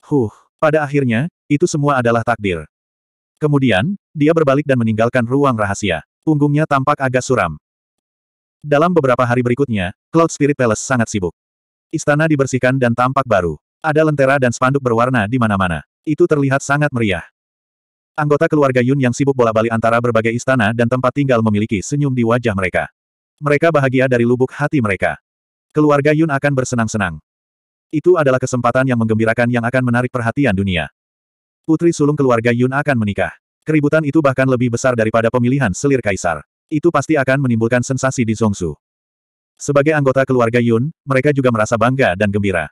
[SPEAKER 1] Huh, pada akhirnya, itu semua adalah takdir. Kemudian, dia berbalik dan meninggalkan ruang rahasia. Punggungnya tampak agak suram. Dalam beberapa hari berikutnya, Cloud Spirit Palace sangat sibuk. Istana dibersihkan dan tampak baru. Ada lentera dan spanduk berwarna di mana-mana. Itu terlihat sangat meriah. Anggota keluarga Yun yang sibuk bola bali antara berbagai istana dan tempat tinggal memiliki senyum di wajah mereka. Mereka bahagia dari lubuk hati mereka. Keluarga Yun akan bersenang-senang. Itu adalah kesempatan yang menggembirakan yang akan menarik perhatian dunia. Putri sulung keluarga Yun akan menikah. Keributan itu bahkan lebih besar daripada pemilihan selir kaisar. Itu pasti akan menimbulkan sensasi di Zongsu. Sebagai anggota keluarga Yun, mereka juga merasa bangga dan gembira.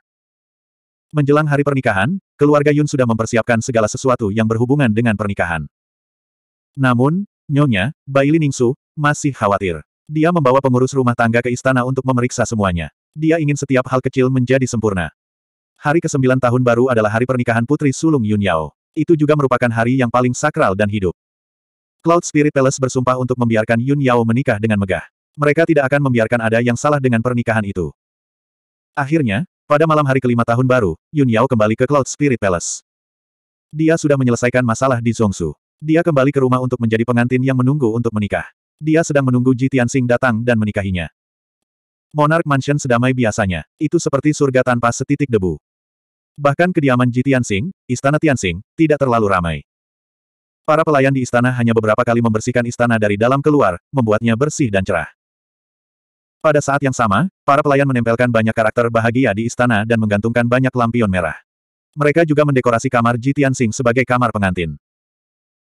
[SPEAKER 1] Menjelang hari pernikahan, keluarga Yun sudah mempersiapkan segala sesuatu yang berhubungan dengan pernikahan. Namun, nyonya, Baili Ningsu, masih khawatir. Dia membawa pengurus rumah tangga ke istana untuk memeriksa semuanya. Dia ingin setiap hal kecil menjadi sempurna. Hari ke-9 tahun baru adalah hari pernikahan putri sulung Yun Yao. Itu juga merupakan hari yang paling sakral dan hidup. Cloud Spirit Palace bersumpah untuk membiarkan Yun Yao menikah dengan megah. Mereka tidak akan membiarkan ada yang salah dengan pernikahan itu. Akhirnya, pada malam hari kelima tahun baru, Yun Yao kembali ke Cloud Spirit Palace. Dia sudah menyelesaikan masalah di Songsu. Dia kembali ke rumah untuk menjadi pengantin yang menunggu untuk menikah. Dia sedang menunggu Ji Tianxing datang dan menikahinya. Monarch Mansion sedamai biasanya. Itu seperti surga tanpa setitik debu. Bahkan kediaman Ji Tianxing, istana Tianxing, tidak terlalu ramai. Para pelayan di istana hanya beberapa kali membersihkan istana dari dalam keluar, membuatnya bersih dan cerah. Pada saat yang sama, para pelayan menempelkan banyak karakter bahagia di istana dan menggantungkan banyak lampion merah. Mereka juga mendekorasi kamar Ji Tianxing sebagai kamar pengantin.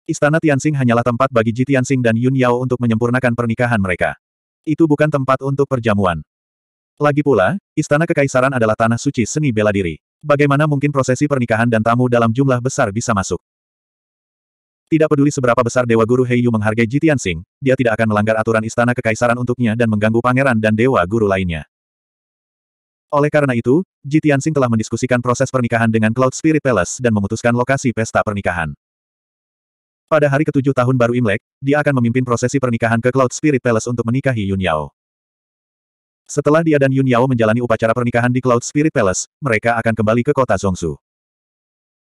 [SPEAKER 1] Istana Tianxing hanyalah tempat bagi Ji Tianxing dan Yun Yao untuk menyempurnakan pernikahan mereka. Itu bukan tempat untuk perjamuan. Lagi pula, istana kekaisaran adalah tanah suci seni bela diri. Bagaimana mungkin prosesi pernikahan dan tamu dalam jumlah besar bisa masuk? Tidak peduli seberapa besar Dewa Guru Heiyu menghargai Jitian Sing, dia tidak akan melanggar aturan istana kekaisaran untuknya dan mengganggu pangeran dan Dewa Guru lainnya. Oleh karena itu, Jitian Sing telah mendiskusikan proses pernikahan dengan Cloud Spirit Palace dan memutuskan lokasi pesta pernikahan. Pada hari ketujuh tahun baru Imlek, dia akan memimpin prosesi pernikahan ke Cloud Spirit Palace untuk menikahi Yun Yao. Setelah dia dan Yun Yao menjalani upacara pernikahan di Cloud Spirit Palace, mereka akan kembali ke kota Songsu.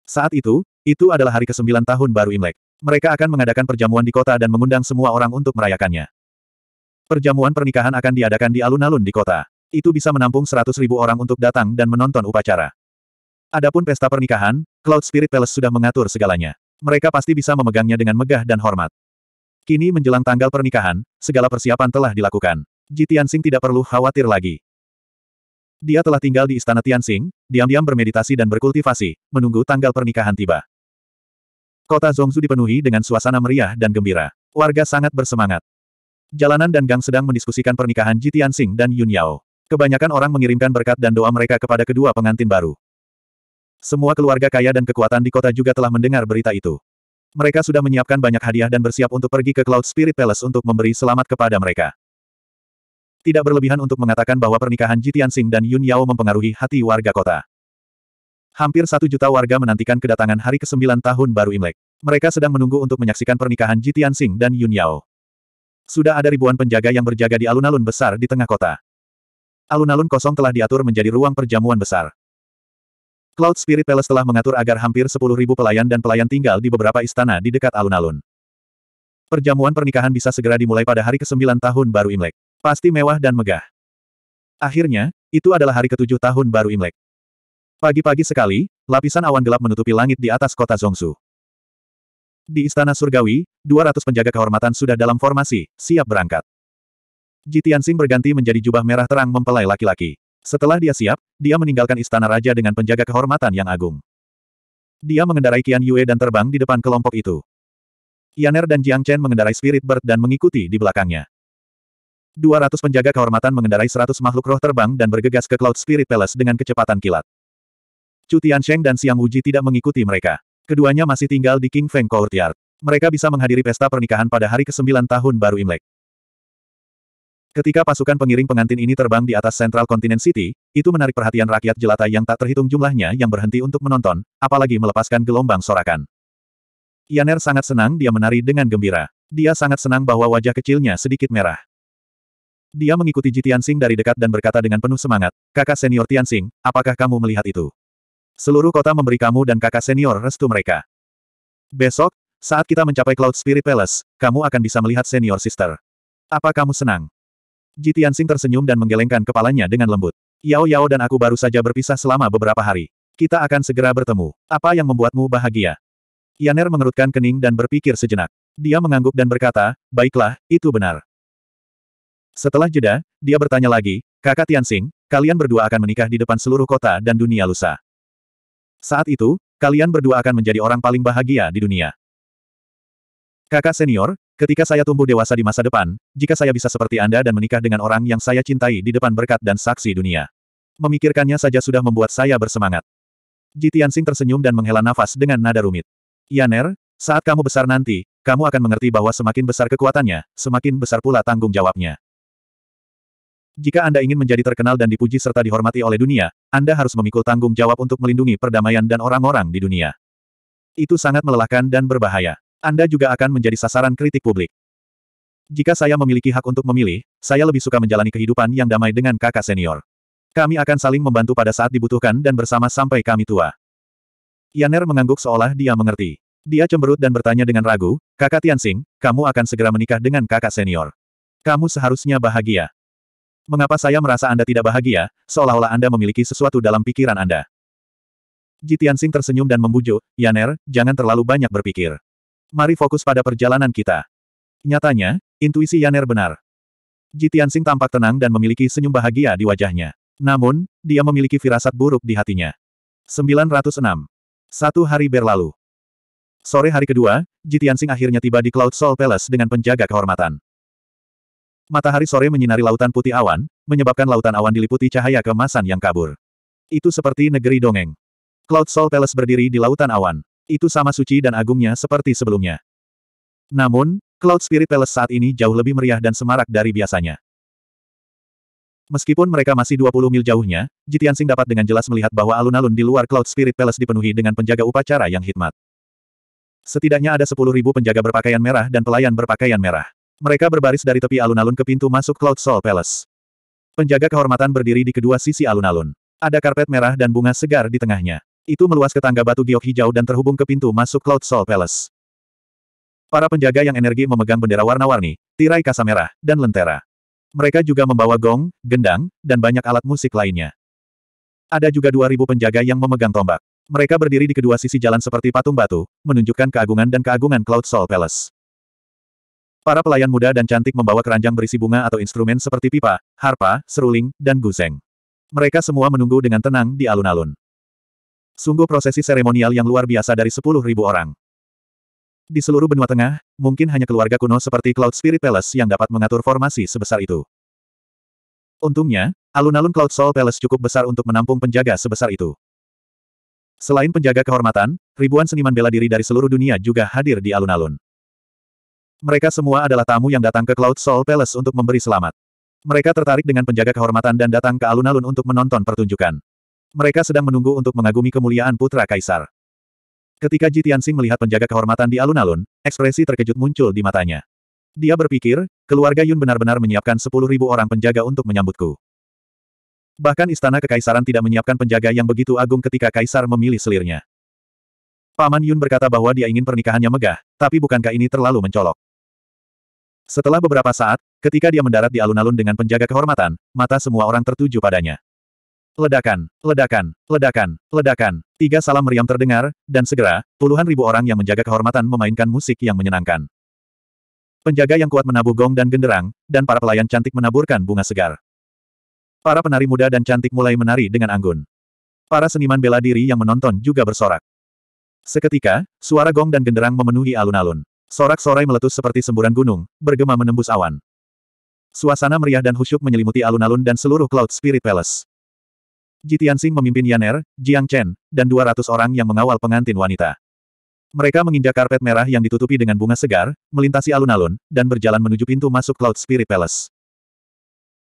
[SPEAKER 1] Saat itu, itu adalah hari ke-9 tahun baru Imlek. Mereka akan mengadakan perjamuan di kota dan mengundang semua orang untuk merayakannya. Perjamuan pernikahan akan diadakan di alun-alun di kota. Itu bisa menampung 100 orang untuk datang dan menonton upacara. Adapun pesta pernikahan, Cloud Spirit Palace sudah mengatur segalanya. Mereka pasti bisa memegangnya dengan megah dan hormat. Kini menjelang tanggal pernikahan, segala persiapan telah dilakukan. Ji Tianxing tidak perlu khawatir lagi. Dia telah tinggal di istana Tianxing, diam-diam bermeditasi dan berkultivasi, menunggu tanggal pernikahan tiba. Kota Zhongzhu dipenuhi dengan suasana meriah dan gembira. Warga sangat bersemangat. Jalanan dan gang sedang mendiskusikan pernikahan Ji Tianxing dan Yun Yao. Kebanyakan orang mengirimkan berkat dan doa mereka kepada kedua pengantin baru. Semua keluarga kaya dan kekuatan di kota juga telah mendengar berita itu. Mereka sudah menyiapkan banyak hadiah dan bersiap untuk pergi ke Cloud Spirit Palace untuk memberi selamat kepada mereka. Tidak berlebihan untuk mengatakan bahwa pernikahan Jitian Sing dan Yun Yao mempengaruhi hati warga kota. Hampir satu juta warga menantikan kedatangan hari ke-9 tahun baru Imlek. Mereka sedang menunggu untuk menyaksikan pernikahan Jitian Sing dan Yun Yao. Sudah ada ribuan penjaga yang berjaga di alun-alun besar di tengah kota. Alun-alun kosong telah diatur menjadi ruang perjamuan besar. Cloud Spirit Palace telah mengatur agar hampir 10.000 pelayan dan pelayan tinggal di beberapa istana di dekat alun-alun. Perjamuan pernikahan bisa segera dimulai pada hari ke-9 tahun baru Imlek. Pasti mewah dan megah. Akhirnya, itu adalah hari ketujuh tahun baru Imlek. Pagi-pagi sekali, lapisan awan gelap menutupi langit di atas kota Zongsu. Di Istana Surgawi, 200 penjaga kehormatan sudah dalam formasi, siap berangkat. Jitiansing berganti menjadi jubah merah terang mempelai laki-laki. Setelah dia siap, dia meninggalkan istana raja dengan penjaga kehormatan yang agung. Dia mengendarai Qian Yue dan terbang di depan kelompok itu. Yaner dan Jiang Chen mengendarai Spirit Bird dan mengikuti di belakangnya. 200 penjaga kehormatan mengendarai 100 makhluk roh terbang dan bergegas ke Cloud Spirit Palace dengan kecepatan kilat. Chu Tiansheng dan Siang Wuji tidak mengikuti mereka. Keduanya masih tinggal di King Feng Courtyard. Mereka bisa menghadiri pesta pernikahan pada hari ke-9 tahun baru Imlek. Ketika pasukan pengiring pengantin ini terbang di atas Central Continent City, itu menarik perhatian rakyat jelata yang tak terhitung jumlahnya yang berhenti untuk menonton, apalagi melepaskan gelombang sorakan. Yaner sangat senang dia menari dengan gembira. Dia sangat senang bahwa wajah kecilnya sedikit merah. Dia mengikuti Ji Tianxing dari dekat dan berkata dengan penuh semangat, kakak senior Tianxing, apakah kamu melihat itu? Seluruh kota memberi kamu dan kakak senior restu mereka. Besok, saat kita mencapai Cloud Spirit Palace, kamu akan bisa melihat senior sister. Apa kamu senang? Ji Tianxing tersenyum dan menggelengkan kepalanya dengan lembut. Yao Yao dan aku baru saja berpisah selama beberapa hari. Kita akan segera bertemu. Apa yang membuatmu bahagia? Yaner mengerutkan kening dan berpikir sejenak. Dia mengangguk dan berkata, baiklah, itu benar. Setelah jeda, dia bertanya lagi, kakak Tianxing, kalian berdua akan menikah di depan seluruh kota dan dunia lusa. Saat itu, kalian berdua akan menjadi orang paling bahagia di dunia. Kakak senior, ketika saya tumbuh dewasa di masa depan, jika saya bisa seperti Anda dan menikah dengan orang yang saya cintai di depan berkat dan saksi dunia. Memikirkannya saja sudah membuat saya bersemangat. Ji Tianxing tersenyum dan menghela nafas dengan nada rumit. Yaner, saat kamu besar nanti, kamu akan mengerti bahwa semakin besar kekuatannya, semakin besar pula tanggung jawabnya. Jika Anda ingin menjadi terkenal dan dipuji serta dihormati oleh dunia, Anda harus memikul tanggung jawab untuk melindungi perdamaian dan orang-orang di dunia. Itu sangat melelahkan dan berbahaya. Anda juga akan menjadi sasaran kritik publik. Jika saya memiliki hak untuk memilih, saya lebih suka menjalani kehidupan yang damai dengan kakak senior. Kami akan saling membantu pada saat dibutuhkan dan bersama sampai kami tua. Yaner mengangguk seolah dia mengerti. Dia cemberut dan bertanya dengan ragu, kakak Tianxing, kamu akan segera menikah dengan kakak senior. Kamu seharusnya bahagia. Mengapa saya merasa Anda tidak bahagia, seolah-olah Anda memiliki sesuatu dalam pikiran Anda? Jitiansing tersenyum dan membujuk, Yaner, jangan terlalu banyak berpikir. Mari fokus pada perjalanan kita. Nyatanya, intuisi Yaner benar. Jitiansing tampak tenang dan memiliki senyum bahagia di wajahnya. Namun, dia memiliki firasat buruk di hatinya. 906. Satu hari berlalu. Sore hari kedua, Jitiansing akhirnya tiba di Cloud Soul Palace dengan penjaga kehormatan. Matahari sore menyinari lautan putih awan, menyebabkan lautan awan diliputi cahaya kemasan yang kabur. Itu seperti negeri dongeng. Cloud Soul Palace berdiri di lautan awan. Itu sama suci dan agungnya seperti sebelumnya. Namun, Cloud Spirit Palace saat ini jauh lebih meriah dan semarak dari biasanya. Meskipun mereka masih 20 mil jauhnya, Jitian Sing dapat dengan jelas melihat bahwa alun-alun di luar Cloud Spirit Palace dipenuhi dengan penjaga upacara yang hikmat. Setidaknya ada 10.000 penjaga berpakaian merah dan pelayan berpakaian merah. Mereka berbaris dari tepi alun-alun ke pintu masuk Cloud Soul Palace. Penjaga kehormatan berdiri di kedua sisi alun-alun. Ada karpet merah dan bunga segar di tengahnya. Itu meluas ke tangga batu giok hijau dan terhubung ke pintu masuk Cloud Soul Palace. Para penjaga yang energi memegang bendera warna-warni, tirai kasa merah, dan lentera. Mereka juga membawa gong, gendang, dan banyak alat musik lainnya. Ada juga 2.000 penjaga yang memegang tombak. Mereka berdiri di kedua sisi jalan seperti patung batu, menunjukkan keagungan dan keagungan Cloud Soul Palace. Para pelayan muda dan cantik membawa keranjang berisi bunga atau instrumen seperti pipa, harpa, seruling, dan guseng. Mereka semua menunggu dengan tenang di alun-alun. Sungguh prosesi seremonial yang luar biasa dari 10.000 orang. Di seluruh benua tengah, mungkin hanya keluarga kuno seperti Cloud Spirit Palace yang dapat mengatur formasi sebesar itu. Untungnya, alun-alun Cloud Soul Palace cukup besar untuk menampung penjaga sebesar itu. Selain penjaga kehormatan, ribuan seniman bela diri dari seluruh dunia juga hadir di alun-alun. Mereka semua adalah tamu yang datang ke Cloud Soul Palace untuk memberi selamat. Mereka tertarik dengan penjaga kehormatan dan datang ke alun-alun untuk menonton pertunjukan. Mereka sedang menunggu untuk mengagumi kemuliaan Putra Kaisar. Ketika Ji Tianxing melihat penjaga kehormatan di alun-alun, ekspresi terkejut muncul di matanya. Dia berpikir, keluarga Yun benar-benar menyiapkan 10.000 orang penjaga untuk menyambutku. Bahkan istana kekaisaran tidak menyiapkan penjaga yang begitu agung ketika kaisar memilih selirnya. Paman Yun berkata bahwa dia ingin pernikahannya megah, tapi bukankah ini terlalu mencolok? Setelah beberapa saat, ketika dia mendarat di alun-alun dengan penjaga kehormatan, mata semua orang tertuju padanya. Ledakan, ledakan, ledakan, ledakan. Tiga salam meriam terdengar, dan segera, puluhan ribu orang yang menjaga kehormatan memainkan musik yang menyenangkan. Penjaga yang kuat menabuh gong dan genderang, dan para pelayan cantik menaburkan bunga segar. Para penari muda dan cantik mulai menari dengan anggun. Para seniman bela diri yang menonton juga bersorak. Seketika, suara gong dan genderang memenuhi alun-alun. Sorak-sorai meletus seperti semburan gunung, bergema menembus awan. Suasana meriah dan husyuk menyelimuti alun-alun dan seluruh Cloud Spirit Palace. Ji Tianxing memimpin Yaner, Jiang Chen, dan 200 orang yang mengawal pengantin wanita. Mereka menginjak karpet merah yang ditutupi dengan bunga segar, melintasi alun-alun, dan berjalan menuju pintu masuk Cloud Spirit Palace.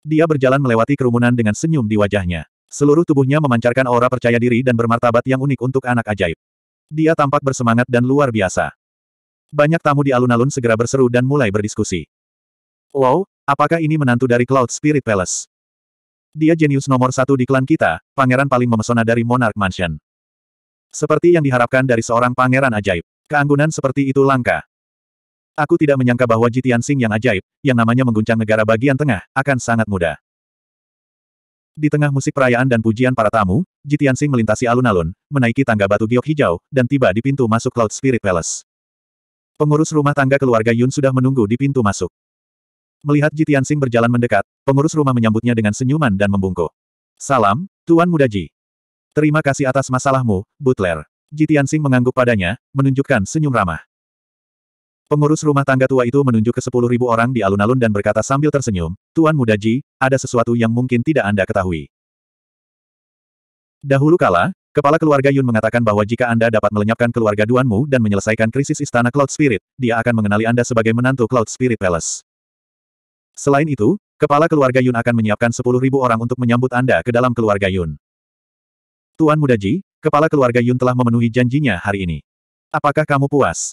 [SPEAKER 1] Dia berjalan melewati kerumunan dengan senyum di wajahnya. Seluruh tubuhnya memancarkan aura percaya diri dan bermartabat yang unik untuk anak ajaib. Dia tampak bersemangat dan luar biasa. Banyak tamu di alun-alun segera berseru dan mulai berdiskusi. Wow, apakah ini menantu dari Cloud Spirit Palace? Dia jenius nomor satu di klan kita, pangeran paling memesona dari Monarch Mansion. Seperti yang diharapkan dari seorang pangeran ajaib. Keanggunan seperti itu langka. Aku tidak menyangka bahwa Jitian Sing yang ajaib, yang namanya mengguncang negara bagian tengah, akan sangat mudah. Di tengah musik perayaan dan pujian para tamu, Jitian Sing melintasi alun-alun, menaiki tangga batu giok hijau, dan tiba di pintu masuk Cloud Spirit Palace. Pengurus rumah tangga keluarga Yun sudah menunggu di pintu masuk. Melihat Jitiansing berjalan mendekat, pengurus rumah menyambutnya dengan senyuman dan membungkuk. Salam, Tuan Muda Ji. Terima kasih atas masalahmu, Butler. Jitiansing mengangguk padanya, menunjukkan senyum ramah. Pengurus rumah tangga tua itu menunjuk ke sepuluh ribu orang di alun-alun dan berkata sambil tersenyum, Tuan Muda Ji, ada sesuatu yang mungkin tidak Anda ketahui. Dahulu kala, Kepala keluarga Yun mengatakan bahwa jika Anda dapat melenyapkan keluarga Duanmu dan menyelesaikan krisis istana Cloud Spirit, dia akan mengenali Anda sebagai menantu Cloud Spirit Palace. Selain itu, kepala keluarga Yun akan menyiapkan 10.000 orang untuk menyambut Anda ke dalam keluarga Yun. Tuan Muda Ji, kepala keluarga Yun telah memenuhi janjinya hari ini. Apakah kamu puas?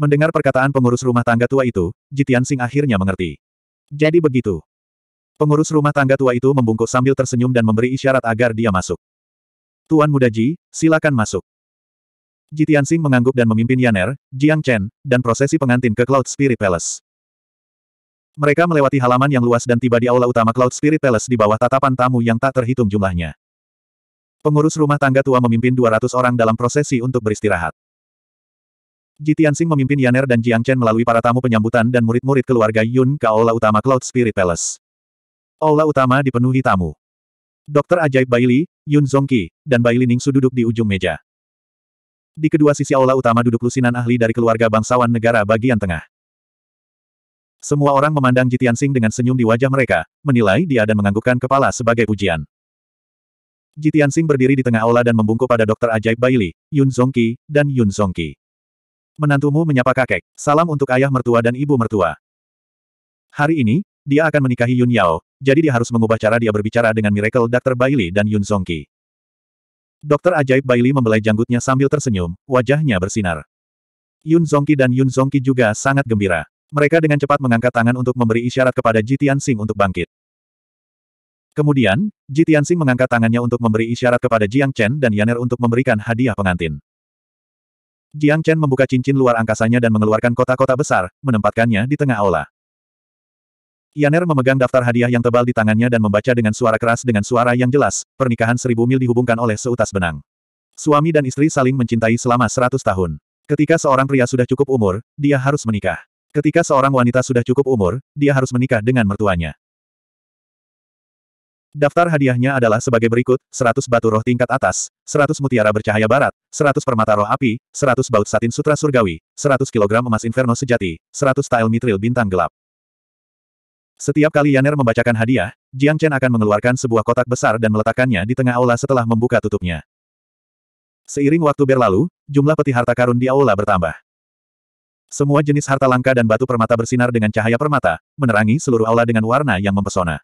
[SPEAKER 1] Mendengar perkataan pengurus rumah tangga tua itu, Jitian Sing akhirnya mengerti. Jadi begitu. Pengurus rumah tangga tua itu membungkuk sambil tersenyum dan memberi isyarat agar dia masuk. Tuan Muda Ji, silakan masuk. Ji Tianxing mengangguk dan memimpin Yaner, Jiang Chen, dan prosesi pengantin ke Cloud Spirit Palace. Mereka melewati halaman yang luas dan tiba di aula utama Cloud Spirit Palace di bawah tatapan tamu yang tak terhitung jumlahnya. Pengurus rumah tangga tua memimpin 200 orang dalam prosesi untuk beristirahat. Ji Tianxing memimpin Yaner dan Jiang Chen melalui para tamu penyambutan dan murid-murid keluarga Yun ke aula utama Cloud Spirit Palace. Aula utama dipenuhi tamu. Dokter ajaib Baili, Yun Zongqi, dan Baili Ningsu duduk di ujung meja. Di kedua sisi aula utama duduk lusinan ahli dari keluarga bangsawan negara bagian tengah. Semua orang memandang Jitian Sing dengan senyum di wajah mereka, menilai dia dan menganggukkan kepala sebagai pujian. Jitian Sing berdiri di tengah aula dan membungkuk pada dokter ajaib Baili, Yun Zongqi, dan Yun Zongqi. Menantumu menyapa kakek, salam untuk ayah mertua dan ibu mertua. Hari ini, dia akan menikahi Yun Yao, jadi dia harus mengubah cara dia berbicara dengan Miracle Dr. Bailey dan Yun Songki. Dokter ajaib Bailey membelai janggutnya sambil tersenyum, wajahnya bersinar. Yun Zongki dan Yun Zongki juga sangat gembira. Mereka dengan cepat mengangkat tangan untuk memberi isyarat kepada Jitian Sing untuk bangkit. Kemudian, Jitian Sing mengangkat tangannya untuk memberi isyarat kepada Jiang Chen dan Yaner untuk memberikan hadiah pengantin. Jiang Chen membuka cincin luar angkasanya dan mengeluarkan kota-kota besar, menempatkannya di tengah aula. Yaner memegang daftar hadiah yang tebal di tangannya dan membaca dengan suara keras dengan suara yang jelas, pernikahan seribu mil dihubungkan oleh seutas benang. Suami dan istri saling mencintai selama seratus tahun. Ketika seorang pria sudah cukup umur, dia harus menikah. Ketika seorang wanita sudah cukup umur, dia harus menikah dengan mertuanya. Daftar hadiahnya adalah sebagai berikut, 100 batu roh tingkat atas, 100 mutiara bercahaya barat, 100 permata roh api, 100 baut satin sutra surgawi, 100 kg emas inferno sejati, 100 tile mitril bintang gelap. Setiap kali Yaner membacakan hadiah, Jiang Chen akan mengeluarkan sebuah kotak besar dan meletakkannya di tengah aula setelah membuka tutupnya. Seiring waktu berlalu, jumlah peti harta karun di aula bertambah. Semua jenis harta langka dan batu permata bersinar dengan cahaya permata, menerangi seluruh aula dengan warna yang mempesona.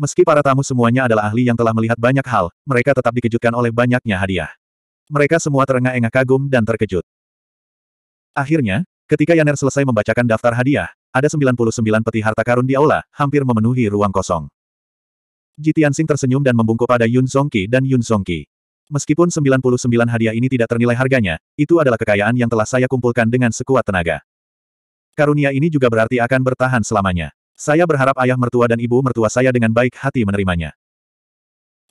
[SPEAKER 1] Meski para tamu semuanya adalah ahli yang telah melihat banyak hal, mereka tetap dikejutkan oleh banyaknya hadiah. Mereka semua terengah-engah kagum dan terkejut. Akhirnya, ketika Yaner selesai membacakan daftar hadiah, ada 99 peti harta karun di aula, hampir memenuhi ruang kosong. Jitiansing tersenyum dan membungkuk pada Yun Songki dan Yun Songki. Meskipun 99 hadiah ini tidak ternilai harganya, itu adalah kekayaan yang telah saya kumpulkan dengan sekuat tenaga. Karunia ini juga berarti akan bertahan selamanya. Saya berharap ayah mertua dan ibu mertua saya dengan baik hati menerimanya.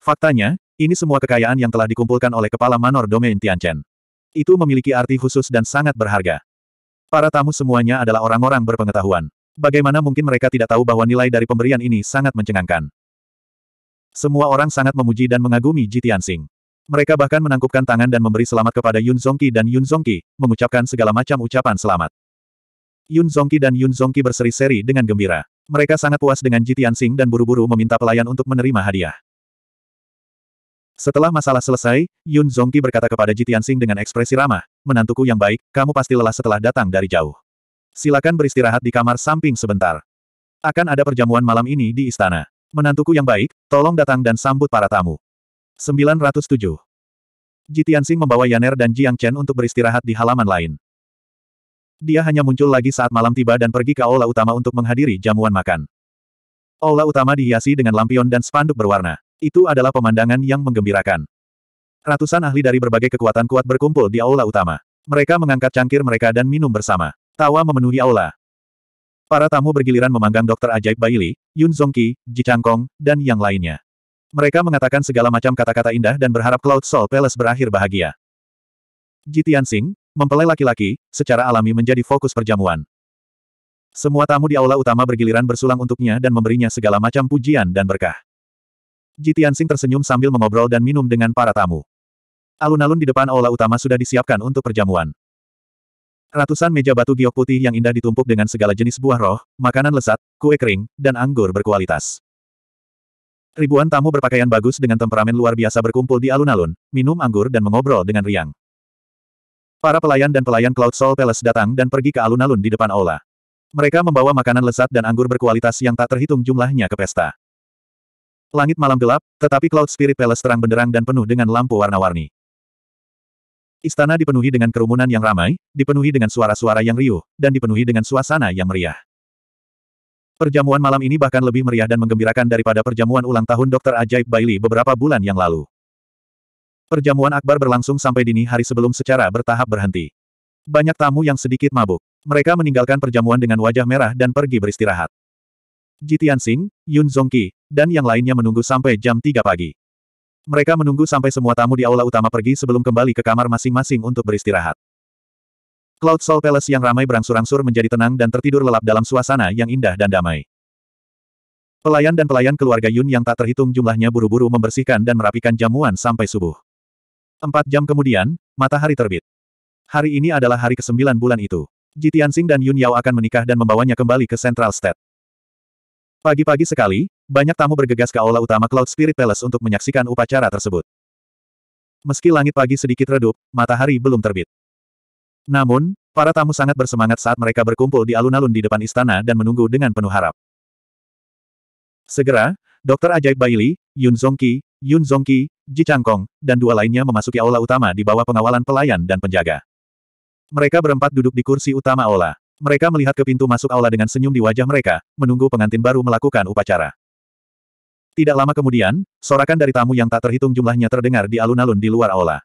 [SPEAKER 1] Faktanya, ini semua kekayaan yang telah dikumpulkan oleh kepala manor domain Tianchen. Itu memiliki arti khusus dan sangat berharga. Para tamu semuanya adalah orang-orang berpengetahuan. Bagaimana mungkin mereka tidak tahu bahwa nilai dari pemberian ini sangat mencengangkan? Semua orang sangat memuji dan mengagumi Ji Tianxing. Mereka bahkan menangkupkan tangan dan memberi selamat kepada Yun Zongqi dan Yun Zongqi, mengucapkan segala macam ucapan selamat. Yun Zongqi dan Yun Zongqi berseri-seri dengan gembira. Mereka sangat puas dengan Ji Tianxing dan buru-buru meminta pelayan untuk menerima hadiah. Setelah masalah selesai, Yun Zongqi berkata kepada Sing dengan ekspresi ramah, menantuku yang baik, kamu pasti lelah setelah datang dari jauh. Silakan beristirahat di kamar samping sebentar. Akan ada perjamuan malam ini di istana. Menantuku yang baik, tolong datang dan sambut para tamu. 907. Sing membawa Yaner dan Jiang Chen untuk beristirahat di halaman lain. Dia hanya muncul lagi saat malam tiba dan pergi ke aula utama untuk menghadiri jamuan makan. Aula utama dihiasi dengan lampion dan spanduk berwarna. Itu adalah pemandangan yang menggembirakan. Ratusan ahli dari berbagai kekuatan kuat berkumpul di aula utama. Mereka mengangkat cangkir mereka dan minum bersama. Tawa memenuhi aula. Para tamu bergiliran memanggang dokter ajaib Baili, Yun Zongqi, Ji Changkong, dan yang lainnya. Mereka mengatakan segala macam kata-kata indah dan berharap Cloud Soul Palace berakhir bahagia. Ji Tianxing, mempelai laki-laki, secara alami menjadi fokus perjamuan. Semua tamu di aula utama bergiliran bersulang untuknya dan memberinya segala macam pujian dan berkah. Ji Tianxing tersenyum sambil mengobrol dan minum dengan para tamu. Alun-alun di depan aula utama sudah disiapkan untuk perjamuan. Ratusan meja batu giok putih yang indah ditumpuk dengan segala jenis buah roh, makanan lezat, kue kering, dan anggur berkualitas. Ribuan tamu berpakaian bagus dengan temperamen luar biasa berkumpul di alun-alun, minum anggur dan mengobrol dengan riang. Para pelayan dan pelayan Cloud Soul Palace datang dan pergi ke alun-alun di depan aula. Mereka membawa makanan lezat dan anggur berkualitas yang tak terhitung jumlahnya ke pesta. Langit malam gelap, tetapi Cloud Spirit Palace terang benderang dan penuh dengan lampu warna-warni. Istana dipenuhi dengan kerumunan yang ramai, dipenuhi dengan suara-suara yang riuh, dan dipenuhi dengan suasana yang meriah. Perjamuan malam ini bahkan lebih meriah dan menggembirakan daripada perjamuan ulang tahun Dr. Ajaib Bailey beberapa bulan yang lalu. Perjamuan akbar berlangsung sampai dini hari sebelum secara bertahap berhenti. Banyak tamu yang sedikit mabuk. Mereka meninggalkan perjamuan dengan wajah merah dan pergi beristirahat. Jitian Tianxing, Yun Zongqi, dan yang lainnya menunggu sampai jam 3 pagi. Mereka menunggu sampai semua tamu di aula utama pergi sebelum kembali ke kamar masing-masing untuk beristirahat. Cloud Soul Palace yang ramai berangsur-angsur menjadi tenang dan tertidur lelap dalam suasana yang indah dan damai. Pelayan dan pelayan keluarga Yun yang tak terhitung jumlahnya buru-buru membersihkan dan merapikan jamuan sampai subuh. Empat jam kemudian, matahari terbit. Hari ini adalah hari ke-9 bulan itu. Jitian Sing dan Yun Yao akan menikah dan membawanya kembali ke Central State. Pagi-pagi sekali, banyak tamu bergegas ke aula utama Cloud Spirit Palace untuk menyaksikan upacara tersebut. Meski langit pagi sedikit redup, matahari belum terbit. Namun, para tamu sangat bersemangat saat mereka berkumpul di alun-alun di depan istana dan menunggu dengan penuh harap. Segera, Dokter Ajaib Baili, Yun Zongqi, Yun Zongqi, Ji Changkong, dan dua lainnya memasuki aula utama di bawah pengawalan pelayan dan penjaga. Mereka berempat duduk di kursi utama aula. Mereka melihat ke pintu masuk aula dengan senyum di wajah mereka, menunggu pengantin baru melakukan upacara. Tidak lama kemudian, sorakan dari tamu yang tak terhitung jumlahnya terdengar di alun-alun di luar aula.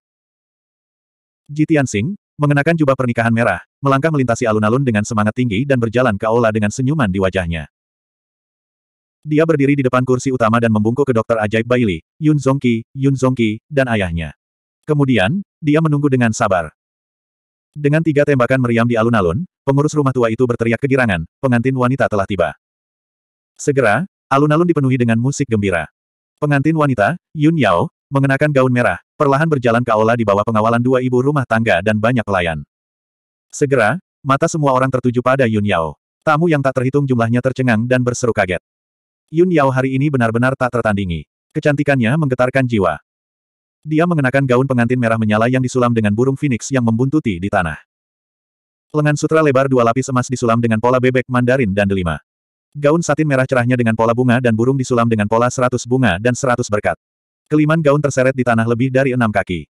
[SPEAKER 1] Ji Tianxing, mengenakan jubah pernikahan merah, melangkah melintasi alun-alun dengan semangat tinggi dan berjalan ke aula dengan senyuman di wajahnya. Dia berdiri di depan kursi utama dan membungkuk ke dokter ajaib Bailey, Yun Zongqi, Yun Zongqi, dan ayahnya. Kemudian, dia menunggu dengan sabar. Dengan tiga tembakan meriam di alun-alun, pengurus rumah tua itu berteriak kegirangan, pengantin wanita telah tiba. Segera, alun-alun dipenuhi dengan musik gembira. Pengantin wanita, Yun Yao, mengenakan gaun merah, perlahan berjalan ke aula di bawah pengawalan dua ibu rumah tangga dan banyak pelayan. Segera, mata semua orang tertuju pada Yun Yao. Tamu yang tak terhitung jumlahnya tercengang dan berseru kaget. Yun Yao hari ini benar-benar tak tertandingi. Kecantikannya menggetarkan jiwa. Dia mengenakan gaun pengantin merah menyala yang disulam dengan burung phoenix yang membuntuti di tanah. Lengan sutra lebar dua lapis emas disulam dengan pola bebek mandarin dan delima. Gaun satin merah cerahnya dengan pola bunga dan burung disulam dengan pola seratus bunga dan seratus berkat. Keliman gaun terseret di tanah lebih dari enam kaki.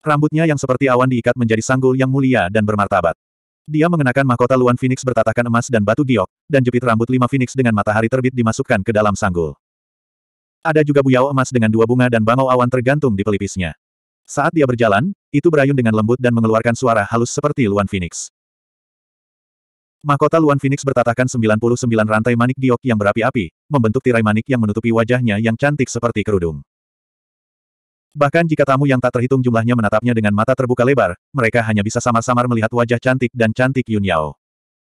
[SPEAKER 1] Rambutnya yang seperti awan diikat menjadi sanggul yang mulia dan bermartabat. Dia mengenakan mahkota luan phoenix bertatakan emas dan batu giok, dan jepit rambut lima phoenix dengan matahari terbit dimasukkan ke dalam sanggul. Ada juga buyao emas dengan dua bunga dan bangau awan tergantung di pelipisnya. Saat dia berjalan, itu berayun dengan lembut dan mengeluarkan suara halus seperti Luan Phoenix. Mahkota Luan Phoenix bertatakan 99 rantai manik diok yang berapi-api, membentuk tirai manik yang menutupi wajahnya yang cantik seperti kerudung. Bahkan jika tamu yang tak terhitung jumlahnya menatapnya dengan mata terbuka lebar, mereka hanya bisa samar-samar melihat wajah cantik dan cantik Yun Yao.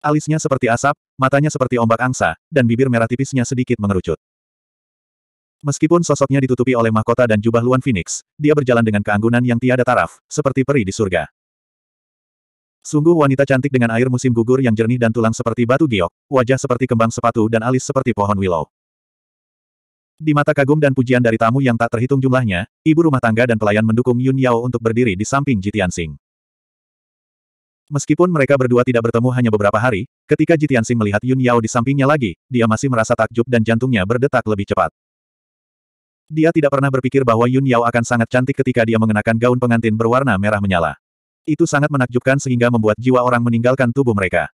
[SPEAKER 1] Alisnya seperti asap, matanya seperti ombak angsa, dan bibir merah tipisnya sedikit mengerucut. Meskipun sosoknya ditutupi oleh mahkota dan jubah Luan Phoenix, dia berjalan dengan keanggunan yang tiada taraf, seperti peri di surga. Sungguh wanita cantik dengan air musim gugur yang jernih dan tulang seperti batu giok, wajah seperti kembang sepatu dan alis seperti pohon willow. Di mata kagum dan pujian dari tamu yang tak terhitung jumlahnya, ibu rumah tangga dan pelayan mendukung Yun Yao untuk berdiri di samping Jitian Sing. Meskipun mereka berdua tidak bertemu hanya beberapa hari, ketika Jitian Sing melihat Yun Yao di sampingnya lagi, dia masih merasa takjub dan jantungnya berdetak lebih cepat. Dia tidak pernah berpikir bahwa Yun Yao akan sangat cantik ketika dia mengenakan gaun pengantin berwarna merah menyala. Itu sangat menakjubkan sehingga membuat jiwa orang meninggalkan tubuh mereka.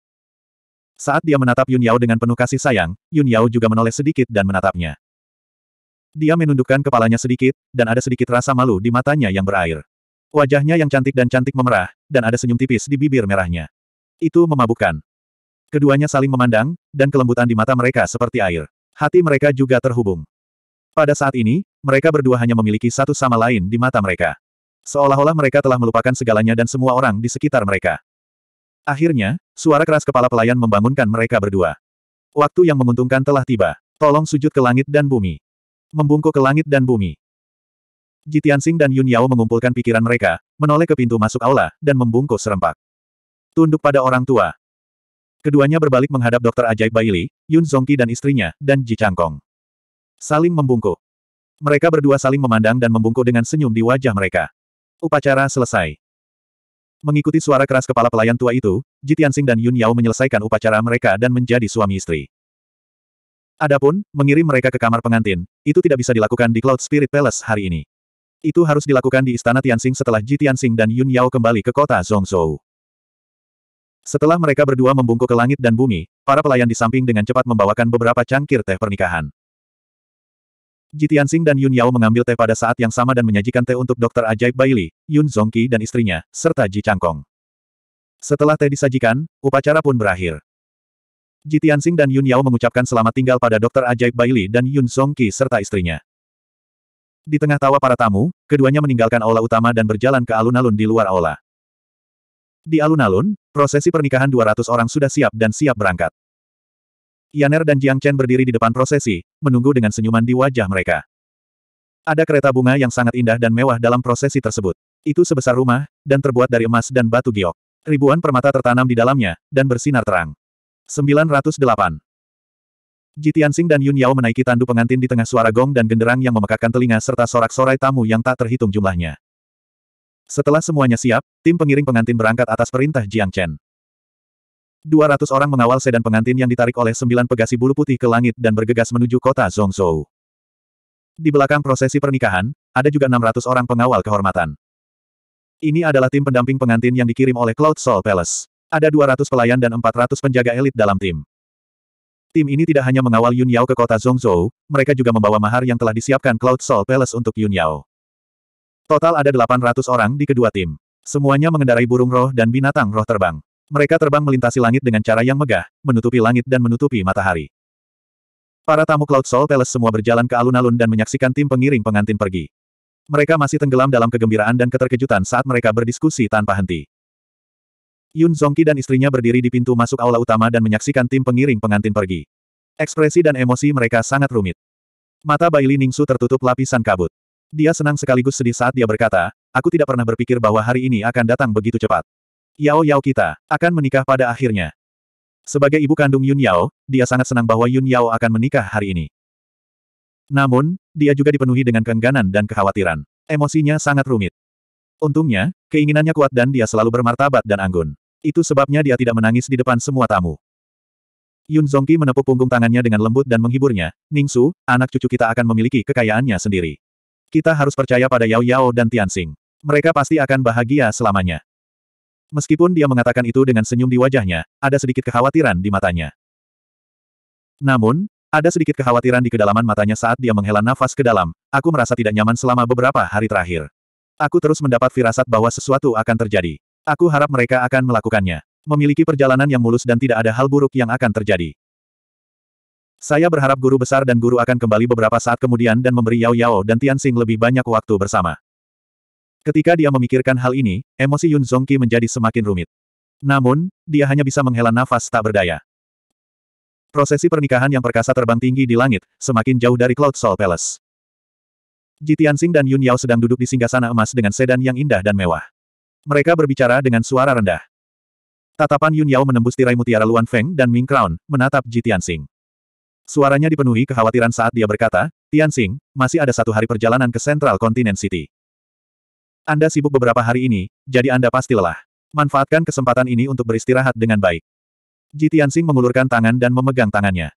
[SPEAKER 1] Saat dia menatap Yun Yao dengan penuh kasih sayang, Yun Yao juga menoleh sedikit dan menatapnya. Dia menundukkan kepalanya sedikit, dan ada sedikit rasa malu di matanya yang berair. Wajahnya yang cantik dan cantik memerah, dan ada senyum tipis di bibir merahnya. Itu memabukkan. Keduanya saling memandang, dan kelembutan di mata mereka seperti air. Hati mereka juga terhubung. Pada saat ini, mereka berdua hanya memiliki satu sama lain di mata mereka. Seolah-olah mereka telah melupakan segalanya dan semua orang di sekitar mereka. Akhirnya, suara keras kepala pelayan membangunkan mereka berdua. Waktu yang menguntungkan telah tiba. Tolong sujud ke langit dan bumi. Membungkuk ke langit dan bumi. Jitiansing dan Yun Yao mengumpulkan pikiran mereka, menoleh ke pintu masuk aula, dan membungkuk serempak. Tunduk pada orang tua. Keduanya berbalik menghadap dokter ajaib Baili, Yun Zongqi dan istrinya, dan Ji Changkong. Saling membungkuk. Mereka berdua saling memandang dan membungkuk dengan senyum di wajah mereka. Upacara selesai. Mengikuti suara keras kepala pelayan tua itu, Jitiansing dan Yun Yao menyelesaikan upacara mereka dan menjadi suami istri. Adapun, mengirim mereka ke kamar pengantin, itu tidak bisa dilakukan di Cloud Spirit Palace hari ini. Itu harus dilakukan di Istana Tianxing setelah Ji Tianxing dan Yun Yao kembali ke kota Zhongzhou. Setelah mereka berdua membungkuk ke langit dan bumi, para pelayan di samping dengan cepat membawakan beberapa cangkir teh pernikahan. Jitian Sing dan Yun Yao mengambil teh pada saat yang sama dan menyajikan teh untuk dokter ajaib Bailey, Yun Zongqi dan istrinya, serta Ji Changkong. Setelah teh disajikan, upacara pun berakhir. Jitian Sing dan Yun Yao mengucapkan selamat tinggal pada dokter ajaib Bailey dan Yun Zongqi serta istrinya. Di tengah tawa para tamu, keduanya meninggalkan aula utama dan berjalan ke alun-alun di luar aula. Di alun-alun, prosesi pernikahan 200 orang sudah siap dan siap berangkat. Yaner dan Jiang Chen berdiri di depan prosesi, menunggu dengan senyuman di wajah mereka. Ada kereta bunga yang sangat indah dan mewah dalam prosesi tersebut. Itu sebesar rumah, dan terbuat dari emas dan batu giok. Ribuan permata tertanam di dalamnya, dan bersinar terang. 908. Ji Tianxing dan Yun Yao menaiki tandu pengantin di tengah suara gong dan genderang yang memekakkan telinga serta sorak-sorai tamu yang tak terhitung jumlahnya. Setelah semuanya siap, tim pengiring pengantin berangkat atas perintah Jiang Chen. 200 orang mengawal sedan pengantin yang ditarik oleh sembilan pegasi bulu putih ke langit dan bergegas menuju kota Zhongzhou. Di belakang prosesi pernikahan, ada juga 600 orang pengawal kehormatan. Ini adalah tim pendamping pengantin yang dikirim oleh Cloud Soul Palace. Ada 200 pelayan dan 400 penjaga elit dalam tim. Tim ini tidak hanya mengawal Yun Yao ke kota Zhongzhou, mereka juga membawa mahar yang telah disiapkan Cloud Soul Palace untuk Yun Yao. Total ada 800 orang di kedua tim. Semuanya mengendarai burung roh dan binatang roh terbang. Mereka terbang melintasi langit dengan cara yang megah, menutupi langit dan menutupi matahari. Para tamu Cloud Soul Palace semua berjalan ke alun-alun dan menyaksikan tim pengiring pengantin pergi. Mereka masih tenggelam dalam kegembiraan dan keterkejutan saat mereka berdiskusi tanpa henti. Yun Zongki dan istrinya berdiri di pintu masuk aula utama dan menyaksikan tim pengiring pengantin pergi. Ekspresi dan emosi mereka sangat rumit. Mata Baili Ningsu tertutup lapisan kabut. Dia senang sekaligus sedih saat dia berkata, aku tidak pernah berpikir bahwa hari ini akan datang begitu cepat. Yao Yao kita akan menikah pada akhirnya. Sebagai ibu kandung Yun Yao, dia sangat senang bahwa Yun Yao akan menikah hari ini. Namun, dia juga dipenuhi dengan keengganan dan kekhawatiran. Emosinya sangat rumit. Untungnya, keinginannya kuat dan dia selalu bermartabat dan anggun. Itu sebabnya dia tidak menangis di depan semua tamu. Yun Zongqi menepuk punggung tangannya dengan lembut dan menghiburnya, Ning Su, anak cucu kita akan memiliki kekayaannya sendiri. Kita harus percaya pada Yao Yao dan Tian Tianxing. Mereka pasti akan bahagia selamanya. Meskipun dia mengatakan itu dengan senyum di wajahnya, ada sedikit kekhawatiran di matanya. Namun, ada sedikit kekhawatiran di kedalaman matanya saat dia menghela nafas ke dalam, aku merasa tidak nyaman selama beberapa hari terakhir. Aku terus mendapat firasat bahwa sesuatu akan terjadi. Aku harap mereka akan melakukannya. Memiliki perjalanan yang mulus dan tidak ada hal buruk yang akan terjadi. Saya berharap guru besar dan guru akan kembali beberapa saat kemudian dan memberi Yao Yao dan Tian Tianxing lebih banyak waktu bersama. Ketika dia memikirkan hal ini, emosi Yun Zongqi menjadi semakin rumit. Namun, dia hanya bisa menghela nafas tak berdaya. Prosesi pernikahan yang perkasa terbang tinggi di langit, semakin jauh dari Cloud Soul Palace. Ji Tianxing dan Yun Yao sedang duduk di singgasana emas dengan sedan yang indah dan mewah. Mereka berbicara dengan suara rendah. Tatapan Yun Yao menembus tirai mutiara Luan Feng dan Ming Crown, menatap Ji Tianxing. Suaranya dipenuhi kekhawatiran saat dia berkata, Tianxing, masih ada satu hari perjalanan ke Central Continent City. Anda sibuk beberapa hari ini, jadi Anda pasti lelah. Manfaatkan kesempatan ini untuk beristirahat dengan baik. Ji Tianxing mengulurkan tangan dan memegang tangannya.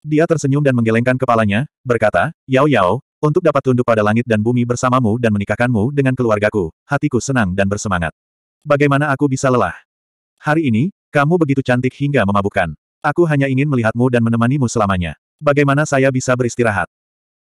[SPEAKER 1] Dia tersenyum dan menggelengkan kepalanya, berkata, Yao Yao, untuk dapat tunduk pada langit dan bumi bersamamu dan menikahkanmu dengan keluargaku, hatiku senang dan bersemangat. Bagaimana aku bisa lelah? Hari ini, kamu begitu cantik hingga memabukkan. Aku hanya ingin melihatmu dan menemanimu selamanya. Bagaimana saya bisa beristirahat?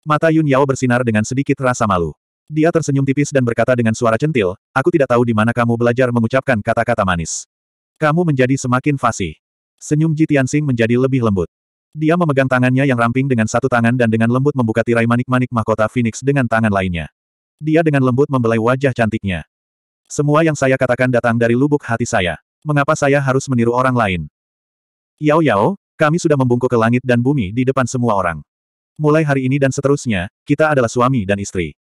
[SPEAKER 1] Mata Yun Yao bersinar dengan sedikit rasa malu. Dia tersenyum tipis dan berkata dengan suara centil, aku tidak tahu di mana kamu belajar mengucapkan kata-kata manis. Kamu menjadi semakin fasih. Senyum Ji Tianxing menjadi lebih lembut. Dia memegang tangannya yang ramping dengan satu tangan dan dengan lembut membuka tirai manik-manik mahkota Phoenix dengan tangan lainnya. Dia dengan lembut membelai wajah cantiknya. Semua yang saya katakan datang dari lubuk hati saya. Mengapa saya harus meniru orang lain? Yao Yao, kami sudah membungkuk ke langit dan bumi di depan semua orang. Mulai hari ini dan seterusnya, kita adalah suami dan istri.